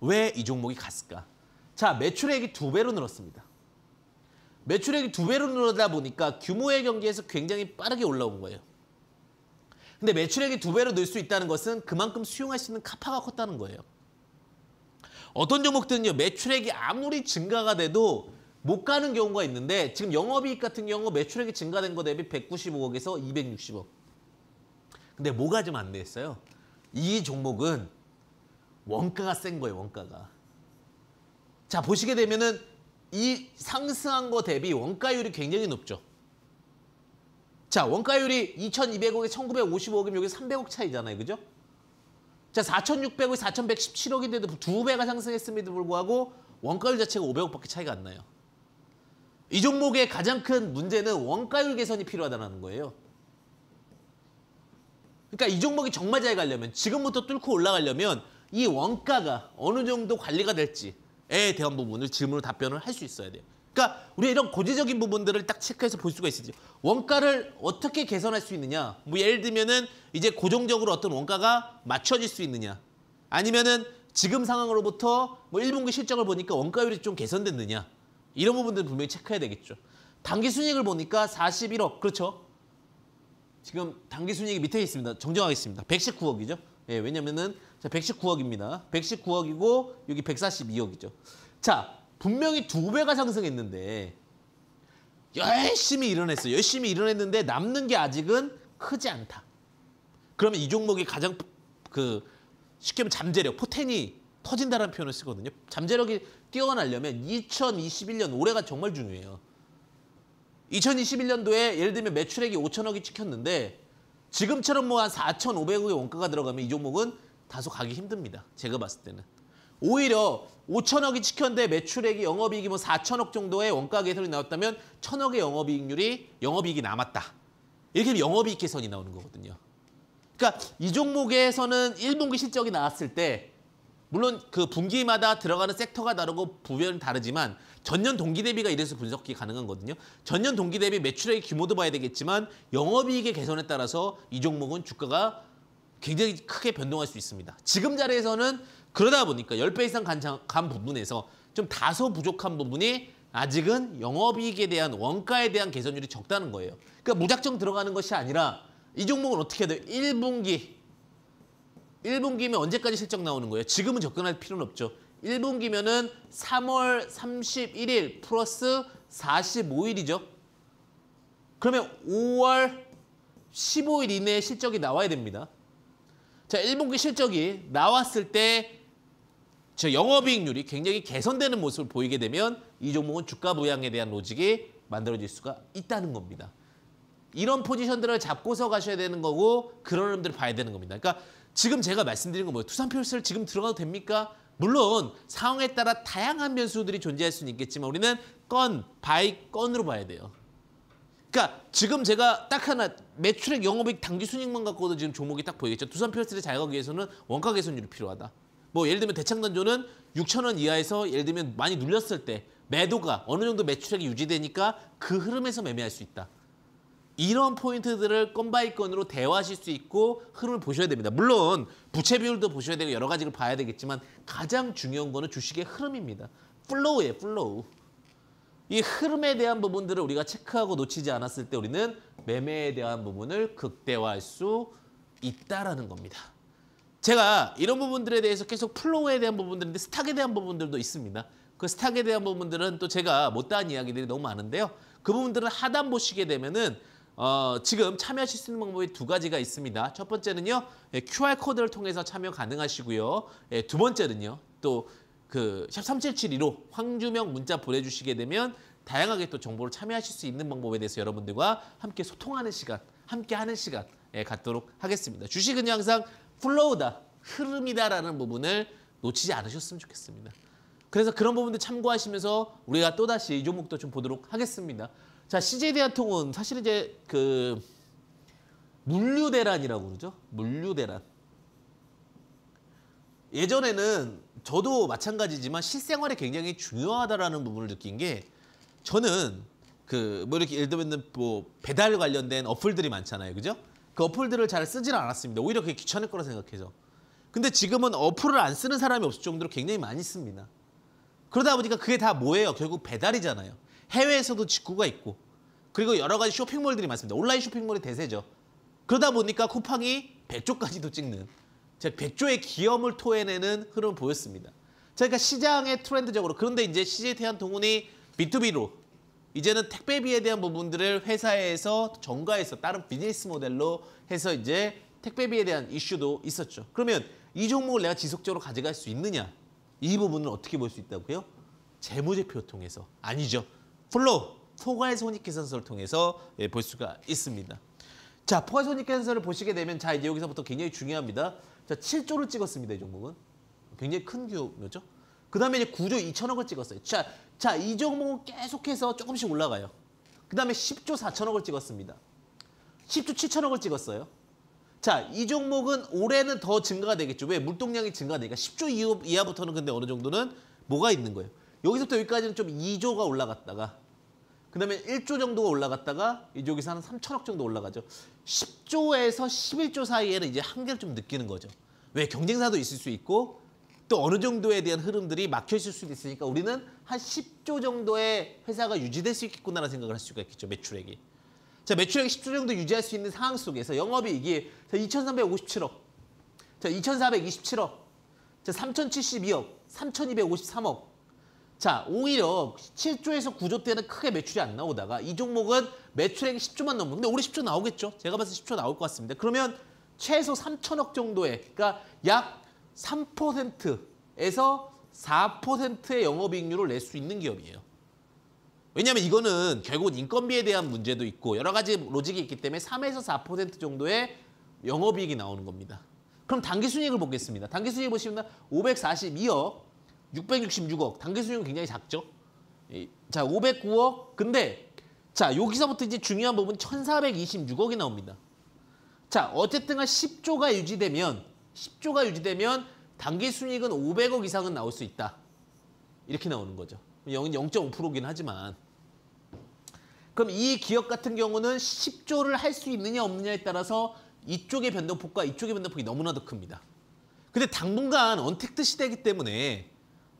왜 이 종목이 갔을까? 자, 매출액이 두 배로 늘었습니다. 매출액이 두 배로 늘다 보니까 규모의 경기에서 굉장히 빠르게 올라온 거예요. 근데 매출액이 두 배로 늘 수 있다는 것은 그만큼 수용할 수 있는 카파가 컸다는 거예요. 어떤 종목들은요, 매출액이 아무리 증가가 돼도 못 가는 경우가 있는데 지금 영업이익 같은 경우 매출액이 증가된 거 대비 195억에서 260억. 근데 뭐가 좀안돼 있어요? 이 종목은 원가가 센 거예요. 원가가. 자 보시게 되면은 이 상승한 거 대비 원가율이 굉장히 높죠. 자 원가율이 2,200억에 1,955억이면 여기 300억 차이잖아요. 그죠? 자 4,600억이 4,117억인데도 두 배가 상승했음에도 불구하고 원가율 자체가 500억밖에 차이가 안 나요. 이 종목의 가장 큰 문제는 원가율 개선이 필요하다는 거예요. 그러니까 이 종목이 정말 잘 가려면 지금부터 뚫고 올라가려면 이 원가가 어느 정도 관리가 될지에 대한 부분을 질문을 답변을 할 수 있어야 돼요. 그러니까 우리가 이런 고지적인 부분들을 딱 체크해서 볼 수가 있어요. 원가를 어떻게 개선할 수 있느냐. 뭐 예를 들면은 이제 고정적으로 어떤 원가가 맞춰질 수 있느냐. 아니면은 지금 상황으로부터 뭐 1분기 실적을 보니까 원가율이 좀 개선됐느냐. 이런 부분들은 분명히 체크해야 되겠죠. 단기 순이익을 보니까 41억. 그렇죠? 지금 단기 순이익이 밑에 있습니다. 정정하겠습니다. 119억이죠. 예, 왜냐면은 자, 119억입니다. 119억이고 여기 142억이죠. 자, 분명히 두 배가 상승했는데 열심히 일어났어요. 열심히 일어났는데 남는 게 아직은 크지 않다. 그러면 이 종목이 가장 그 쉽게 말하면 잠재력, 포텐이 터진다라는 표현을 쓰거든요. 잠재력이 뛰어나려면 2021년 올해가 정말 중요해요. 2021년도에 예를 들면 매출액이 5천억이 찍혔는데 지금처럼 뭐 한 4,500억의 원가가 들어가면 이 종목은 다소 가기 힘듭니다. 제가 봤을 때는. 오히려 5천억이 치켰는데 매출액이 영업이익이 뭐 4천억 정도의 원가 개선이 나왔다면 천억의 영업이익률이 영업이익이 남았다. 이렇게 영업이익 개선이 나오는 거거든요. 그러니까 이 종목에서는 1분기 실적이 나왔을 때 물론 그 분기마다 들어가는 섹터가 다르고 부별은 다르지만 전년 동기 대비가 이래서 분석이 가능한 거든요. 전년 동기 대비 매출액 의 규모도 봐야 되겠지만 영업이익의 개선에 따라서 이 종목은 주가가 굉장히 크게 변동할 수 있습니다. 지금 자리에서는 그러다 보니까 10배 이상 간, 간 부분에서 좀 다소 부족한 부분이 아직은 영업이익에 대한 원가에 대한 개선율이 적다는 거예요. 그러니까 무작정 들어가는 것이 아니라 이 종목은 어떻게 해야 돼요? 1분기. 1분기면 언제까지 실적 나오는 거예요? 지금은 접근할 필요는 없죠. 1분기면 은 3월 31일 플러스 45일이죠. 그러면 5월 15일 이내에 실적이 나와야 됩니다. 자, 1분기 실적이 나왔을 때저 영업이익률이 굉장히 개선되는 모습을 보이게 되면 이 종목은 주가 부양에 대한 로직이 만들어질 수가 있다는 겁니다. 이런 포지션들을 잡고서 가셔야 되는 거고 그런 흐름들을 봐야 되는 겁니다. 그러니까 지금 제가 말씀드린 건 뭐예요? 투산 필수를 지금 들어가도 됩니까? 물론 상황에 따라 다양한 변수들이 존재할 수는 있겠지만 우리는 건, 바이 건으로 봐야 돼요. 그러니까 지금 제가 딱 하나 매출액 영업이익 당기 순익만 갖고도 지금 종목이딱 보이겠죠. 두산 필어스를잘 가기 위해서는 원가 개선율이 필요하다. 뭐 예를 들면 대창단조는 6천 원 이하에서 예를 들면 많이 눌렸을 때 매도가 어느 정도 매출액이 유지되니까 그 흐름에서 매매할 수 있다. 이런 포인트들을 건 바이 건으로 대화하실 수 있고 흐름을 보셔야 됩니다. 물론 부채 비율도 보셔야 되고 여러 가지를 봐야 되겠지만 가장 중요한 거는 주식의 흐름입니다. 플로우예요, 플로우. 이 흐름에 대한 부분들을 우리가 체크하고 놓치지 않았을 때 우리는 매매에 대한 부분을 극대화할 수 있다라는 겁니다. 제가 이런 부분들에 대해서 계속 플로우에 대한 부분들인데 스탁에 대한 부분들도 있습니다. 그 스탁에 대한 부분들은 또 제가 못다한 이야기들이 너무 많은데요. 그 부분들을 하단 보시게 되면은 어, 지금 참여하실 수 있는 방법이 두 가지가 있습니다. 첫 번째는요. QR코드를 예, 통해서 참여 가능하시고요. 예, 두 번째는요. 또 그샵 3772로 황주명 문자 보내주시게 되면 다양하게 또 정보를 참여하실 수 있는 방법에 대해서 여러분들과 함께 소통하는 시간, 함께 하는 시간 에 예, 갖도록 하겠습니다. 주식은 항상 플로우다, 흐름이다라는 부분을 놓치지 않으셨으면 좋겠습니다. 그래서 그런 부분도 참고하시면서 우리가 또다시 이 종목도 좀 보도록 하겠습니다. 자, CJ 대한통운 사실 이제 그 물류 대란이라고 그러죠. 물류 대란. 예전에는 저도 마찬가지지만 실생활에 굉장히 중요하다라는 부분을 느낀 게 저는 그 뭐 이렇게 예를 들면 뭐 배달 관련된 어플들이 많잖아요. 그죠? 그 어플들을 잘 쓰질 않았습니다. 오히려 그게 귀찮을 거라 생각해서. 근데 지금은 어플을 안 쓰는 사람이 없을 정도로 굉장히 많이 씁니다. 그러다 보니까 그게 다 뭐예요? 결국 배달이잖아요. 해외에서도 직구가 있고 그리고 여러 가지 쇼핑몰들이 많습니다. 온라인 쇼핑몰이 대세죠. 그러다 보니까 쿠팡이 100조까지도 찍는 제 백조의 기염을 토해내는 흐름을 보였습니다. 그러니까 시장의 트렌드적으로 그런데 이제 CJ 태양통운이 B2B로 이제는 택배비에 대한 부분들을 회사에서 정가해서 다른 비즈니스 모델로 해서 이제 택배비에 대한 이슈도 있었죠. 그러면 이 종목을 내가 지속적으로 가져갈 수 있느냐? 이 부분은 어떻게 볼 수 있다고요? 재무제표를 통해서 아니죠. 플로 포괄 손익계산서를 통해서 예, 볼 수가 있습니다. 자, 포괄 손익계산서를 보시게 되면 자 이제 여기서부터 굉장히 중요합니다. 자, 7조를 찍었습니다. 이 종목은. 굉장히 큰 규모죠. 그 다음에 이제 9조 2천억을 찍었어요. 자, 자, 이 종목은 계속해서 조금씩 올라가요. 그 다음에 10조 4천억을 찍었습니다. 10조 7천억을 찍었어요. 자, 이 종목은 올해는 더 증가가 되겠죠. 왜? 물동량이 증가되니까. 10조 이하부터는 근데 어느 정도는 뭐가 있는 거예요. 여기서부터 여기까지는 좀 2조가 올라갔다가 그 다음에 1조 정도가 올라갔다가 이쪽에서 한 3천억 정도 올라가죠. 10조에서 11조 사이에는 이제 한계를 좀 느끼는 거죠. 왜? 경쟁사도 있을 수 있고 또 어느 정도에 대한 흐름들이 막혀 있을 수도 있으니까 우리는 한 10조 정도의 회사가 유지될 수 있겠구나라는 생각을 할 수가 있겠죠. 매출액이. 자, 매출액 10조 정도 유지할 수 있는 상황 속에서 영업이익이 자, 2,357억, 자, 2,427억, 자, 3,072억, 3,253억, 자 오히려 7조에서 9조 때는 크게 매출이 안 나오다가 이 종목은 매출액이 10조만 넘는 근데 올해 10조 나오겠죠 제가 봤을 때 10조 나올 것 같습니다 그러면 최소 3천억 정도의 그러니까 약 3%에서 4%의 영업이익률을 낼 수 있는 기업이에요 왜냐하면 이거는 결국은 인건비에 대한 문제도 있고 여러 가지 로직이 있기 때문에 3에서 4% 정도의 영업이익이 나오는 겁니다 그럼 단기 순이익을 보겠습니다 단기 순이익 보시면 542억 666억. 당기 수익은 굉장히 작죠. 자, 509억. 근데 자, 여기서부터 이제 중요한 부분 1426억이 나옵니다. 자, 어쨌든 간 10조가 유지되면 10조가 유지되면 단기 순이익은 500억 이상은 나올 수 있다. 이렇게 나오는 거죠. 0.5%긴 하지만 그럼 이 기업 같은 경우는 10조를 할 수 있느냐 없느냐에 따라서 이쪽의 변동폭과 이쪽의 변동폭이 너무나도 큽니다. 근데 당분간 언택트 시대이기 때문에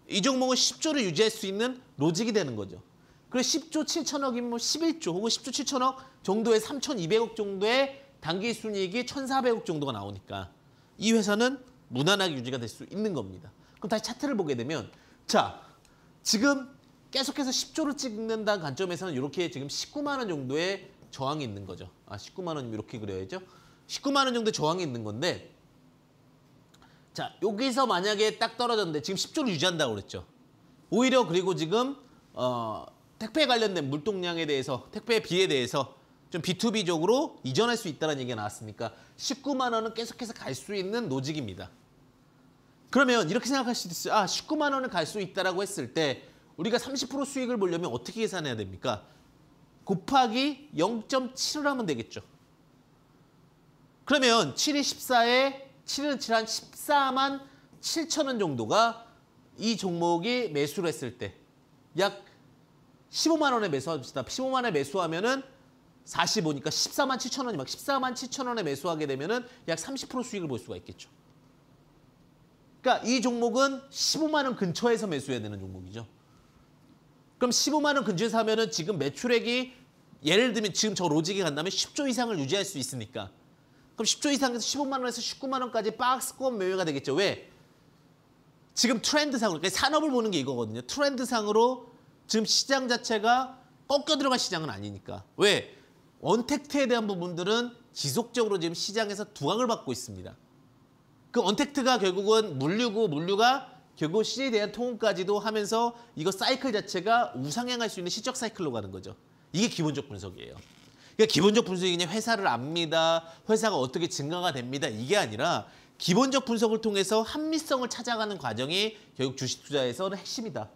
이 종목은 10조를 유지할 수 있는 로직이 되는 거죠. 그래서 10조 7천억이면 11조 혹은 10조 7천억 정도의 3,200억 정도의 단기 순이익이 1,400억 정도가 나오니까 이 회사는 무난하게 유지가 될 수 있는 겁니다. 그럼 다시 차트를 보게 되면 자 지금 계속해서 10조를 찍는다는 관점에서는 이렇게 지금 19만 원 정도의 저항이 있는 거죠. 아 19만 원 이렇게 그려야죠. 19만 원 정도 저항이 있는 건데 자 여기서 만약에 딱 떨어졌는데 지금 10조를 유지한다고 그랬죠. 오히려 그리고 지금 어, 택배 관련된 물동량에 대해서 택배 비에 대해서 좀 B2B적으로 이전할 수 있다는 얘기가 나왔으니까 19만 원은 계속해서 갈 수 있는 노직입니다. 그러면 이렇게 생각할 수도 있어요. 아 19만 원을 갈 수 있다라고 했을 때 우리가 30% 수익을 보려면 어떻게 계산해야 됩니까? 곱하기 0.7을 하면 되겠죠. 그러면 7이 14에 7은7한 14만 7천 원 정도가 이 종목이 매수를 했을 때 약 15만 원에 매수합시다. 15만 원에 매수하면은 45니까 14만 7천 원이 막 14만 7천 원에 매수하게 되면은 약 30% 수익을 볼 수가 있겠죠. 그러니까 이 종목은 15만 원 근처에서 매수해야 되는 종목이죠. 그럼 15만 원 근처에서 하면은 지금 매출액이 예를 들면 지금 저 로직에 간다면 10조 이상을 유지할 수 있으니까 그럼 10조 이상에서 15만 원에서 19만 원까지 박스권 매매가 되겠죠. 왜? 지금 트렌드상으로 그러니까 산업을 보는 게 이거거든요. 트렌드상으로 지금 시장 자체가 꺾여 들어간 시장은 아니니까. 왜? 언택트에 대한 부분들은 지속적으로 지금 시장에서 두각을 받고 있습니다. 그 언택트가 결국은 물류고 물류가 결국 CJ에 대한 통원까지도 하면서 이거 사이클 자체가 우상향할 수 있는 시적 사이클로 가는 거죠. 이게 기본적 분석이에요. 그러니까 기본적 분석이 그 회사를 압니다. 회사가 어떻게 증가가 됩니다. 이게 아니라 기본적 분석을 통해서 합리성을 찾아가는 과정이 결국 주식 투자에서는 핵심이다.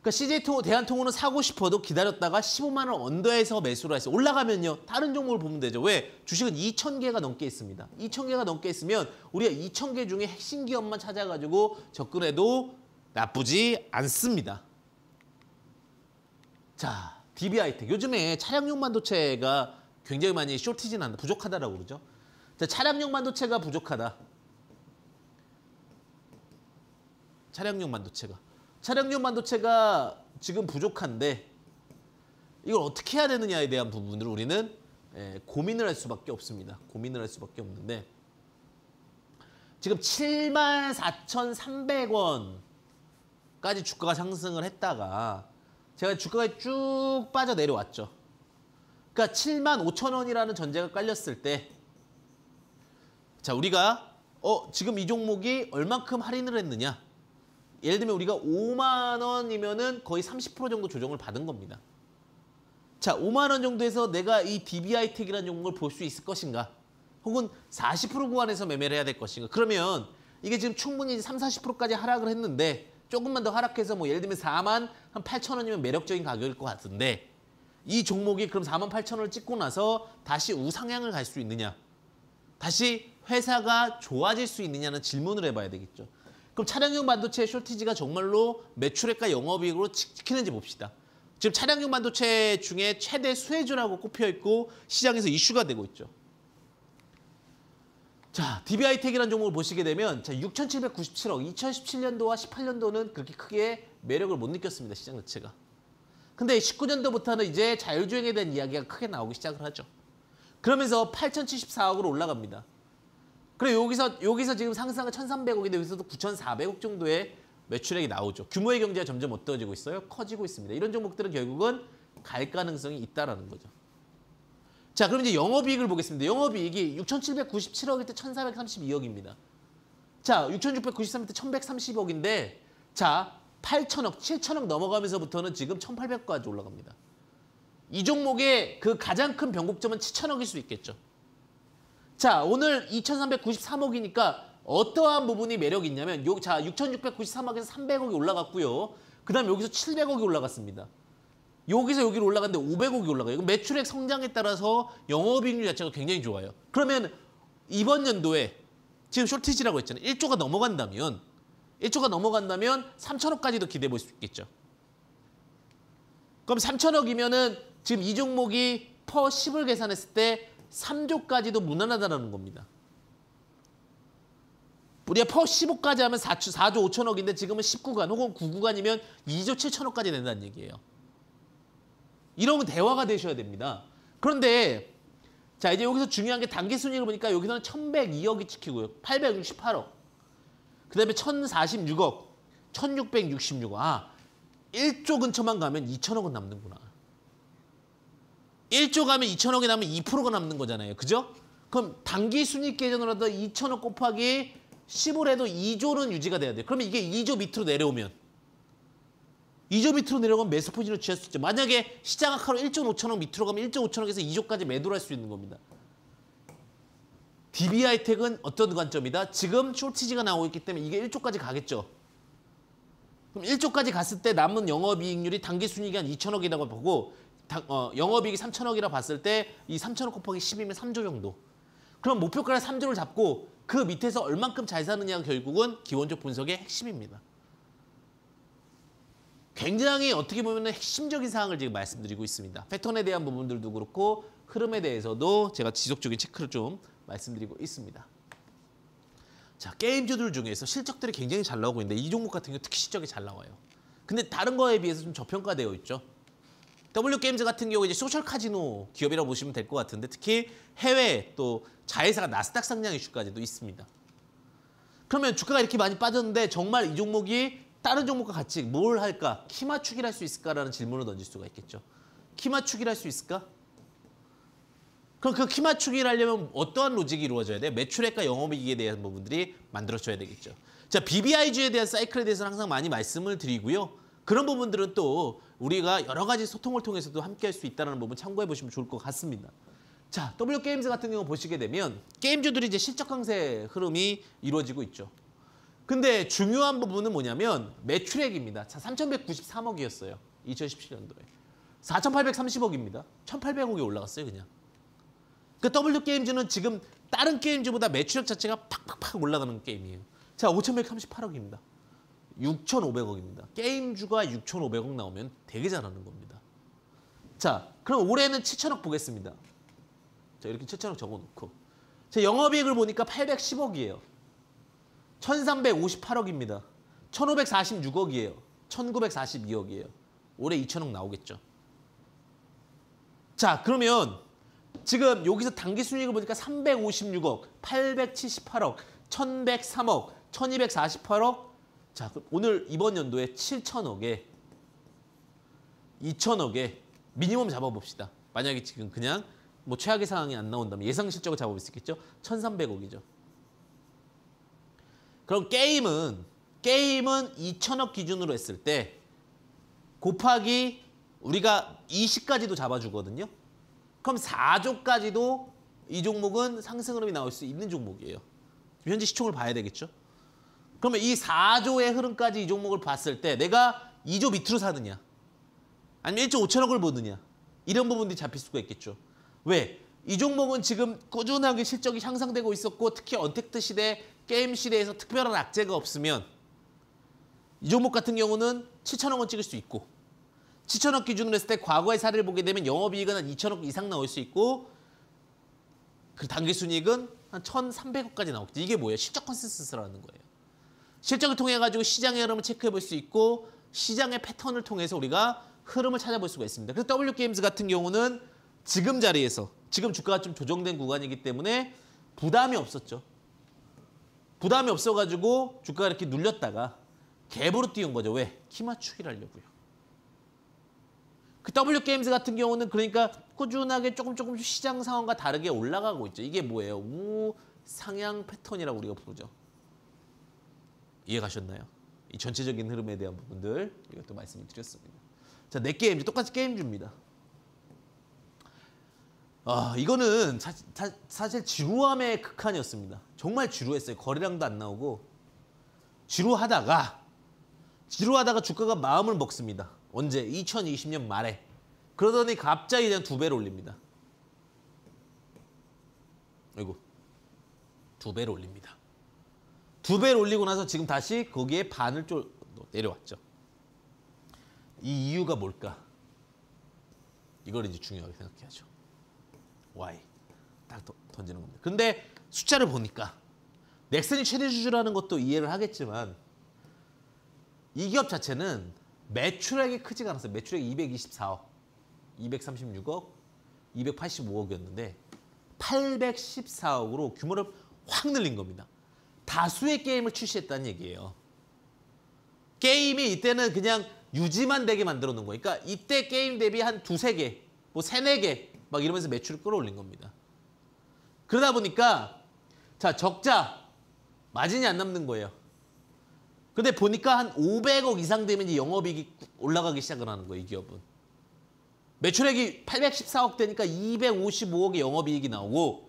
그러니까 CJ 통 대한통운은 사고 싶어도 기다렸다가 15만 원 언더에서 매수를 해요 올라가면요. 다른 종목을 보면 되죠. 왜? 주식은 2천 개가 넘게 있습니다. 2천 개가 넘게 있으면 우리가 2천 개 중에 핵심 기업만 찾아가지고 접근해도 나쁘지 않습니다. 자, DB하이텍. 요즘에 차량용 반도체가 굉장히 많이 쇼티지 난다. 부족하다라고 그러죠. 자, 차량용 반도체가 부족하다. 차량용 반도체가. 차량용 반도체가 지금 부족한데 이걸 어떻게 해야 되느냐에 대한 부분을 우리는 예, 고민을 할 수밖에 없습니다. 고민을 할 수밖에 없는데 지금 74,300원까지 주가가 상승을 했다가 제가 주가가 쭉 빠져 내려왔죠. 그러니까 7만 5천 원이라는 전제가 깔렸을 때 자, 우리가 어, 지금 이 종목이 얼만큼 할인을 했느냐? 예를 들면 우리가 5만 원이면은 거의 30% 정도 조정을 받은 겁니다. 자, 5만 원 정도에서 내가 이 DBI텍이라는 종목을 볼 수 있을 것인가? 혹은 40% 구간에서 매매를 해야 될 것인가? 그러면 이게 지금 충분히 3, 40%까지 하락을 했는데 조금만 더 하락해서 뭐 예를 들면 4만 한 8천 원이면 매력적인 가격일 것 같은데 이 종목이 그럼 4만 8천 원을 찍고 나서 다시 우상향을 갈 수 있느냐 다시 회사가 좋아질 수 있느냐는 질문을 해봐야 되겠죠. 그럼 차량용 반도체의 쇼티지가 정말로 매출액과 영업이익으로 찍히는지 봅시다. 지금 차량용 반도체 중에 최대 수혜주라고 꼽혀 있고 시장에서 이슈가 되고 있죠. 자, DBI텍이라는 종목을 보시게 되면 자 6,797억, 2017년도와 18년도는 그렇게 크게 매력을 못 느꼈습니다. 시장 자체가. 근데 19년도부터는 이제 자율주행에 대한 이야기가 크게 나오기 시작을 하죠. 그러면서 8,074억으로 올라갑니다. 그리고 여기서 여기서 지금 상승한 1,300억인데 여기서도 9,400억 정도의 매출액이 나오죠. 규모의 경제가 점점 어떠지고 있어요? 커지고 있습니다. 이런 종목들은 결국은 갈 가능성이 있다라는 거죠. 자, 그럼 이제 영업이익을 보겠습니다. 영업이익이 6,797억일 때 1,432억입니다. 자, 6,693일 때 1,130억인데 자, 8천억, 7천억 넘어가면서부터는 지금 1 8 0 0까지 올라갑니다. 이 종목의 그 가장 큰 변곡점은 7천억일 수 있겠죠. 자, 오늘 2,393억이니까 어떠한 부분이 매력이 있냐면 요, 자 6,693억에서 300억이 올라갔고요. 그 다음 여기서 700억이 올라갔습니다. 여기서 여기로 올라갔는데 500억이 올라가요. 매출액 성장에 따라서 영업이익률 자체가 굉장히 좋아요. 그러면 이번 연도에 지금 쇼티지라고 했잖아요. 1조가 넘어간다면 1조가 넘어간다면 3천억까지도 기대해 볼 수 있겠죠. 그럼 3천억이면은 지금 이 종목이 퍼 10을 계산했을 때 3조까지도 무난하다는 겁니다. 우리가 퍼 15까지 하면 4조, 4조 5천억인데 지금은 19간 혹은 9구간이면 2조 7천억까지 된다는 얘기예요. 이런 대화가 되셔야 됩니다. 그런데 자 이제 여기서 중요한 게 단기 순위를 보니까 여기서는 1,102억이 찍히고요. 868억. 그 다음에 1046억, 1666억. 아, 1조 근처만 가면 2천억은 남는구나. 1조 가면 2천억이 남으면 2%가 남는 거잖아요. 그죠? 그럼 단기 순익 계정으로 하다 2천억 곱하기 10을 해도 2조는 유지가 돼야 돼요. 그러면 이게 2조 밑으로 내려오면 2조 밑으로 내려가면 매수 포지로 취할 수 있죠. 만약에 시장 악화로 1조 5천억 밑으로 가면 1조 5천억에서 2조까지 매도를 할수 있는 겁니다. DB하이텍은 어떤 관점이다? 지금 쇼티지가 나오고 있기 때문에 이게 1조까지 가겠죠. 그럼 1조까지 갔을 때 남은 영업이익률이 단기순이익이 한 2천억이라고 보고 어, 영업이익이 3천억이라 봤을 때 이 3천억 곱하기 10이면 3조 정도. 그럼 목표가를 3조를 잡고 그 밑에서 얼만큼 잘 사느냐가 결국은 기본적 분석의 핵심입니다. 굉장히 어떻게 보면 핵심적인 사항을 지금 말씀드리고 있습니다. 패턴에 대한 부분들도 그렇고 흐름에 대해서도 제가 지속적인 체크를 좀 말씀드리고 있습니다. 자 게임주들 중에서 실적들이 굉장히 잘 나오고 있는데 이 종목 같은 경우 특히 실적이 잘 나와요. 근데 다른 거에 비해서 좀 저평가되어 있죠. W게임즈 같은 경우 이제 소셜 카지노 기업이라고 보시면 될 것 같은데 특히 해외 또 자회사가 나스닥 상장 이슈까지도 있습니다. 그러면 주가가 이렇게 많이 빠졌는데 정말 이 종목이 다른 종목과 같이 뭘 할까? 키 맞추기를 할수 있을까라는 질문을 던질 수가 있겠죠. 키 맞추기를 할수 있을까? 그럼 그 키 맞추기를 하려면 어떠한 로직이 이루어져야 돼? 요 매출액과 영업이익에 대한 부분들이 만들어져야 되겠죠. 자, BBIG에 대한 사이클에 대해서는 항상 많이 말씀을 드리고요. 그런 부분들은 또 우리가 여러 가지 소통을 통해서도 함께 할 수 있다는 부분 참고해 보시면 좋을 것 같습니다. 자, W게임즈 같은 경우 보시게 되면 게임주들이 이제 실적 강세 흐름이 이루어지고 있죠. 근데 중요한 부분은 뭐냐면 매출액입니다. 자, 3,193억이었어요. 2017년도에. 4,830억입니다. 1,800억이 올라갔어요, 그냥. 그 W게임즈는 지금 다른 게임즈보다 매출액 자체가 팍팍팍 올라가는 게임이에요. 자, 5,138억입니다. 6,500억입니다. 게임주가 6,500억 나오면 되게 잘하는 겁니다. 자, 그럼 올해는 7,000억 보겠습니다. 자, 이렇게 7,000억 적어놓고. 자, 영업이익을 보니까 810억이에요. 1,358억입니다. 1,546억이에요. 1,942억이에요. 올해 2,000억 나오겠죠. 자, 그러면 지금 여기서 단기 순이익을 보니까 356억, 878억, 1103억, 1248억. 자, 오늘 이번 연도에 7천억에 2천억에 미니멈 잡아봅시다. 만약에 지금 그냥 뭐 최악의 상황이 안 나온다면 예상 실적을 잡아볼 수 있겠죠? 1300억이죠. 그럼 게임은 게임은 2천억 기준으로 했을 때 곱하기 우리가 20까지도 잡아주거든요. 그럼 4조까지도 이 종목은 상승 흐름이 나올 수 있는 종목이에요. 현재 시총을 봐야 되겠죠. 그러면 이 4조의 흐름까지 이 종목을 봤을 때 내가 2조 밑으로 사느냐 아니면 1조 5천억을 보느냐 이런 부분들이 잡힐 수가 있겠죠. 왜? 이 종목은 지금 꾸준하게 실적이 향상되고 있었고 특히 언택트 시대, 게임 시대에서 특별한 악재가 없으면 이 종목 같은 경우는 7천억원 찍을 수 있고 7천억 기준으로 했을 때 과거의 사례를 보게 되면 영업이익은 한 2천억 이상 나올 수 있고 그 당기순이익은 한 1,300억까지 나오겠지. 이게 뭐예요? 실적 컨센서스라는 거예요. 실적을 통해 가지고 시장의 흐름을 체크해 볼 수 있고 시장의 패턴을 통해서 우리가 흐름을 찾아볼 수가 있습니다. 그래서 W게임즈 같은 경우는 지금 자리에서 지금 주가가 좀 조정된 구간이기 때문에 부담이 없었죠. 부담이 없어가지고 주가가 이렇게 눌렸다가 갭으로 뛰운 거죠. 왜? 키마추기를 하려고요. 그 W 게임즈 같은 경우는 그러니까 꾸준하게 조금 조금씩 시장 상황과 다르게 올라가고 있죠. 이게 뭐예요? 우상향 패턴이라고 우리가 부르죠. 이해가셨나요? 이 전체적인 흐름에 대한 부분들 이것도 말씀을 드렸습니다. 자, 넷 네 게임즈 똑같이 게임즈입니다. 아, 이거는 사, 사, 사실 지루함의 극한이었습니다. 정말 지루했어요. 거래량도 안 나오고 지루하다가 지루하다가 주가가 마음을 먹습니다. 언제? 2020년 말에. 그러더니 갑자기 그냥 두 배로 올립니다. 아이고. 두 배로 올립니다. 두 배를 올리고 나서 지금 다시 거기에 반을 쫄 내려왔죠. 이 이유가 뭘까? 이걸 이제 중요하게 생각해야죠. y 딱 던지는 겁니다. 근데 숫자를 보니까 넥슨이 최대 주주라는 것도 이해를 하겠지만 이 기업 자체는 매출액이 크지가 않았어요. 매출액 224억, 236억, 285억이었는데 814억으로 규모를 확 늘린 겁니다. 다수의 게임을 출시했다는 얘기예요. 게임이 이때는 그냥 유지만 되게 만들어 놓은 거니까 그러니까 이때 게임 대비 한 두세 개, 뭐 세네 개 막 이러면서 매출을 끌어올린 겁니다. 그러다 보니까 자 적자 마진이 안 남는 거예요. 근데 보니까 한 500억 이상 되면 이제 영업이익이 올라가기 시작을 하는 거예요, 이 기업은. 매출액이 814억 되니까 255억의 영업이익이 나오고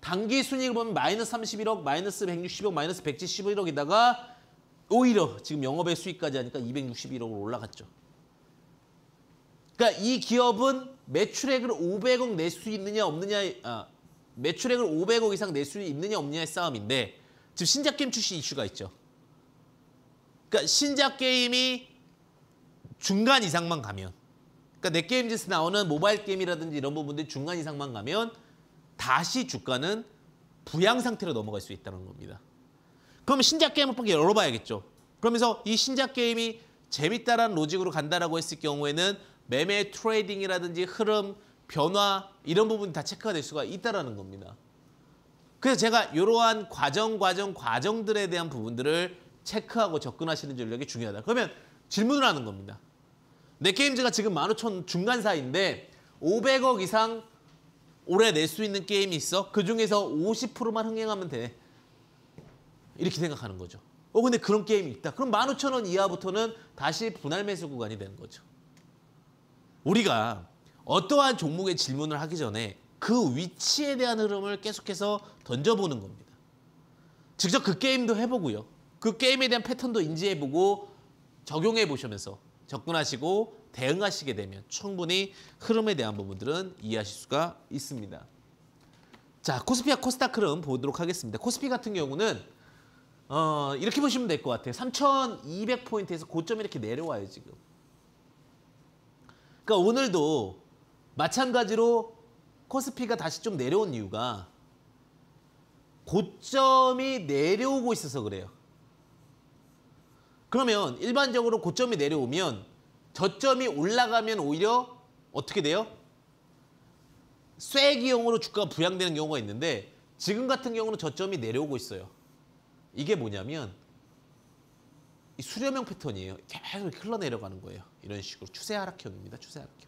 단기 순이익을 보면 마이너스 31억, 마이너스 160억, 마이너스 171억이다가 오히려 지금 영업의 수익까지 하니까 261억으로 올라갔죠. 그러니까 이 기업은 매출액을 500억 낼 수 있느냐 없느냐 아, 매출액을 500억 이상 낼 수 있느냐 없느냐의 싸움인데 지금 신작 게임 출시 이슈가 있죠. 그러니까 신작 게임이 중간 이상만 가면 그러니까 내게임즈에서 나오는 모바일 게임이라든지 이런 부분들이 중간 이상만 가면 다시 주가는 부양 상태로 넘어갈 수 있다는 겁니다. 그럼 신작 게임을 밖에 열어봐야겠죠. 그러면서 이 신작 게임이 재밌다라는 로직으로 간다라고 했을 경우에는 매매 트레이딩이라든지 흐름, 변화 이런 부분이 다 체크가 될 수가 있다라는 겁니다. 그래서 제가 이러한 과정, 과정, 과정들에 대한 부분들을 체크하고 접근하시는 전략이 중요하다. 그러면 질문을 하는 겁니다. 넷게임즈가 지금 15,000 중간 사인데 500억 이상 올해 낼 수 있는 게임이 있어? 그중에서 50%만 흥행하면 돼. 이렇게 생각하는 거죠. 어 근데 그런 게임이 있다. 그럼 15,000원 이하부터는 다시 분할 매수 구간이 되는 거죠. 우리가 어떠한 종목의 질문을 하기 전에 그 위치에 대한 흐름을 계속해서 던져보는 겁니다. 직접 그 게임도 해보고요. 그 게임에 대한 패턴도 인지해보고 적용해 보시면서 접근하시고 대응하시게 되면 충분히 흐름에 대한 부분들은 이해하실 수가 있습니다. 자, 코스피와 코스닥 흐름 보도록 하겠습니다. 코스피 같은 경우는 어, 이렇게 보시면 될 것 같아요. 3,200포인트에서 고점 이렇게 내려와요, 지금. 그러니까 오늘도 마찬가지로 코스피가 다시 좀 내려온 이유가 고점이 내려오고 있어서 그래요. 그러면 일반적으로 고점이 내려오면 저점이 올라가면 오히려 어떻게 돼요? 쐐기용으로 주가가 부양되는 경우가 있는데 지금 같은 경우는 저점이 내려오고 있어요. 이게 뭐냐면 이 수렴형 패턴이에요. 계속 흘러내려가는 거예요. 이런 식으로 추세 하락형입니다. 추세 하락형.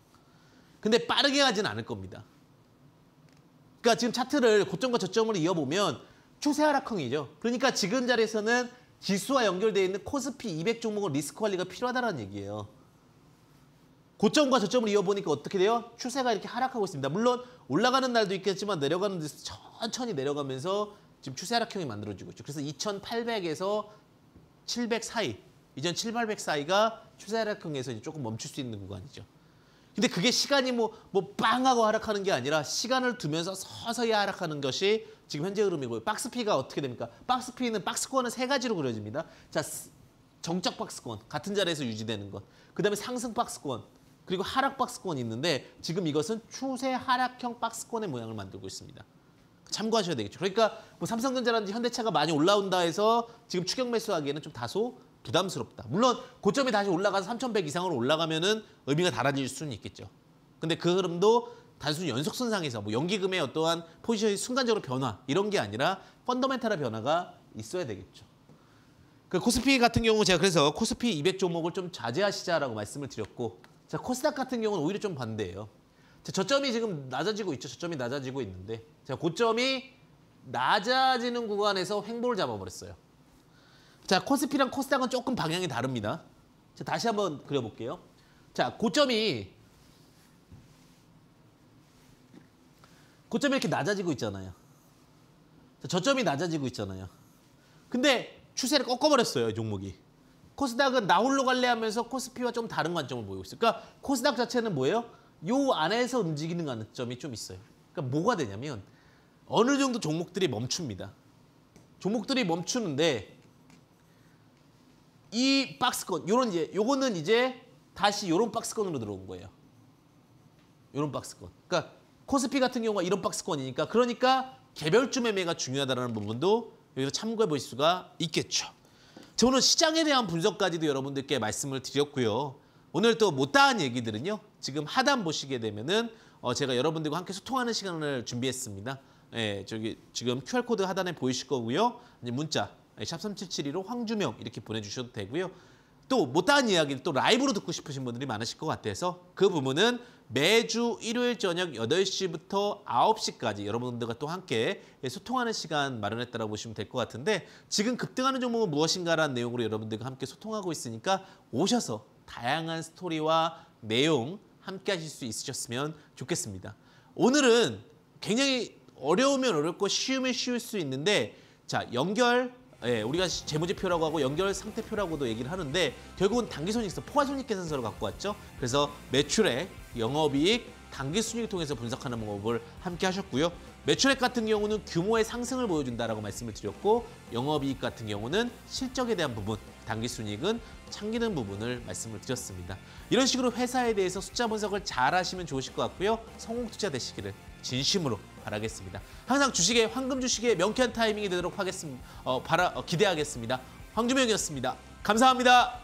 근데 빠르게 가진 않을 겁니다. 그러니까 지금 차트를 고점과 저점으로 이어보면 추세 하락형이죠. 그러니까 지금 자리에서는 지수와 연결되어 있는 코스피 200 종목은 리스크 관리가 필요하다는 얘기예요. 고점과 저점을 이어보니까 어떻게 돼요? 추세가 이렇게 하락하고 있습니다. 물론 올라가는 날도 있겠지만 내려가는 데서 천천히 내려가면서 지금 추세 하락형이 만들어지고 있죠. 그래서 2800에서 700 사이, 이전 7800 사이가 추세 하락형에서 조금 멈출 수 있는 구간이죠. 근데 그게 시간이 뭐, 뭐 빵하고 하락하는 게 아니라 시간을 두면서 서서히 하락하는 것이 지금 현재 흐름이고요. 박스피가 어떻게 됩니까? 박스피는 박스권은 세 가지로 그려집니다. 자, 정적 박스권, 같은 자리에서 유지되는 것. 그 다음에 상승 박스권, 그리고 하락 박스권이 있는데 지금 이것은 추세 하락형 박스권의 모양을 만들고 있습니다. 참고하셔야 되겠죠. 그러니까 뭐 삼성전자라든지 현대차가 많이 올라온다 해서 지금 추격 매수하기에는 좀 다소 부담스럽다. 물론 고점이 다시 올라가서 3,100 이상으로 올라가면은 의미가 달라질 수는 있겠죠. 근데 그 흐름도 단순 연속선상에서 뭐 연기금의 어떠한 포지션이 순간적으로 변화 이런 게 아니라 펀더멘탈의 변화가 있어야 되겠죠. 그 코스피 같은 경우 제가 그래서 코스피 200 종목을 좀 자제하시자라고 말씀을 드렸고 자 코스닥 같은 경우는 오히려 좀 반대예요. 자, 저점이 지금 낮아지고 있죠. 저점이 낮아지고 있는데 자 고점이 낮아지는 구간에서 횡보를 잡아버렸어요. 자, 코스피랑 코스닥은 조금 방향이 다릅니다. 자, 다시 한번 그려볼게요. 자, 고점이 고점이 이렇게 낮아지고 있잖아요. 자, 저점이 낮아지고 있잖아요. 근데 추세를 꺾어버렸어요, 이 종목이. 코스닥은 나 홀로 갈래 하면서 코스피와 좀 다른 관점을 보이고 있어요. 그러니까 코스닥 자체는 뭐예요? 요 안에서 움직이는 관점이 좀 있어요. 그러니까 뭐가 되냐면 어느 정도 종목들이 멈춥니다. 종목들이 멈추는데 이 박스권 요런 이제 요거는 이제 다시 요런 박스권으로 들어온 거예요. 요런 박스권. 그러니까 코스피 같은 경우가 이런 박스권이니까 그러니까 개별주 매매가 중요하다는 부분도 여기서 참고해 볼 수가 있겠죠. 저는 시장에 대한 분석까지도 여러분들께 말씀을 드렸고요. 오늘 또 못다한 얘기들은요. 지금 하단 보시게 되면은 어 제가 여러분들과 함께 소통하는 시간을 준비했습니다. 예, 저기 지금 QR코드 하단에 보이실 거고요. 이제 문자 예, 샵3772로 황주명 이렇게 보내주셔도 되고요. 또 못다한 이야기를 또 라이브로 듣고 싶으신 분들이 많으실 것 같아서 그 부분은 매주 일요일 저녁 8시부터 9시까지 여러분들과 또 함께 예, 소통하는 시간 마련했다고 보시면 될 것 같은데 지금 급등하는 종목은 무엇인가라는 내용으로 여러분들과 함께 소통하고 있으니까 오셔서 다양한 스토리와 내용 함께 하실 수 있으셨으면 좋겠습니다. 오늘은 굉장히 어려우면 어렵고 쉬우면 쉬울 수 있는데 자 연결 예, 우리가 재무제표라고 하고 연결 상태표라고도 얘기를 하는데 결국은 단기손익서 포괄손익계산서를 갖고 왔죠. 그래서 매출액, 영업이익, 단기순익을 통해서 분석하는 방법을 함께 하셨고요. 매출액 같은 경우는 규모의 상승을 보여준다라고 말씀을 드렸고 영업이익 같은 경우는 실적에 대한 부분, 단기순익은 참기는 부분을 말씀을 드렸습니다. 이런 식으로 회사에 대해서 숫자 분석을 잘 하시면 좋으실 것 같고요. 성공 투자 되시기를 진심으로 바라겠습니다. 항상 주식의 황금 주식의 명쾌한 타이밍이 되도록 하겠습니다. 어, 바라, 어, 기대하겠습니다. 황주명이었습니다. 감사합니다.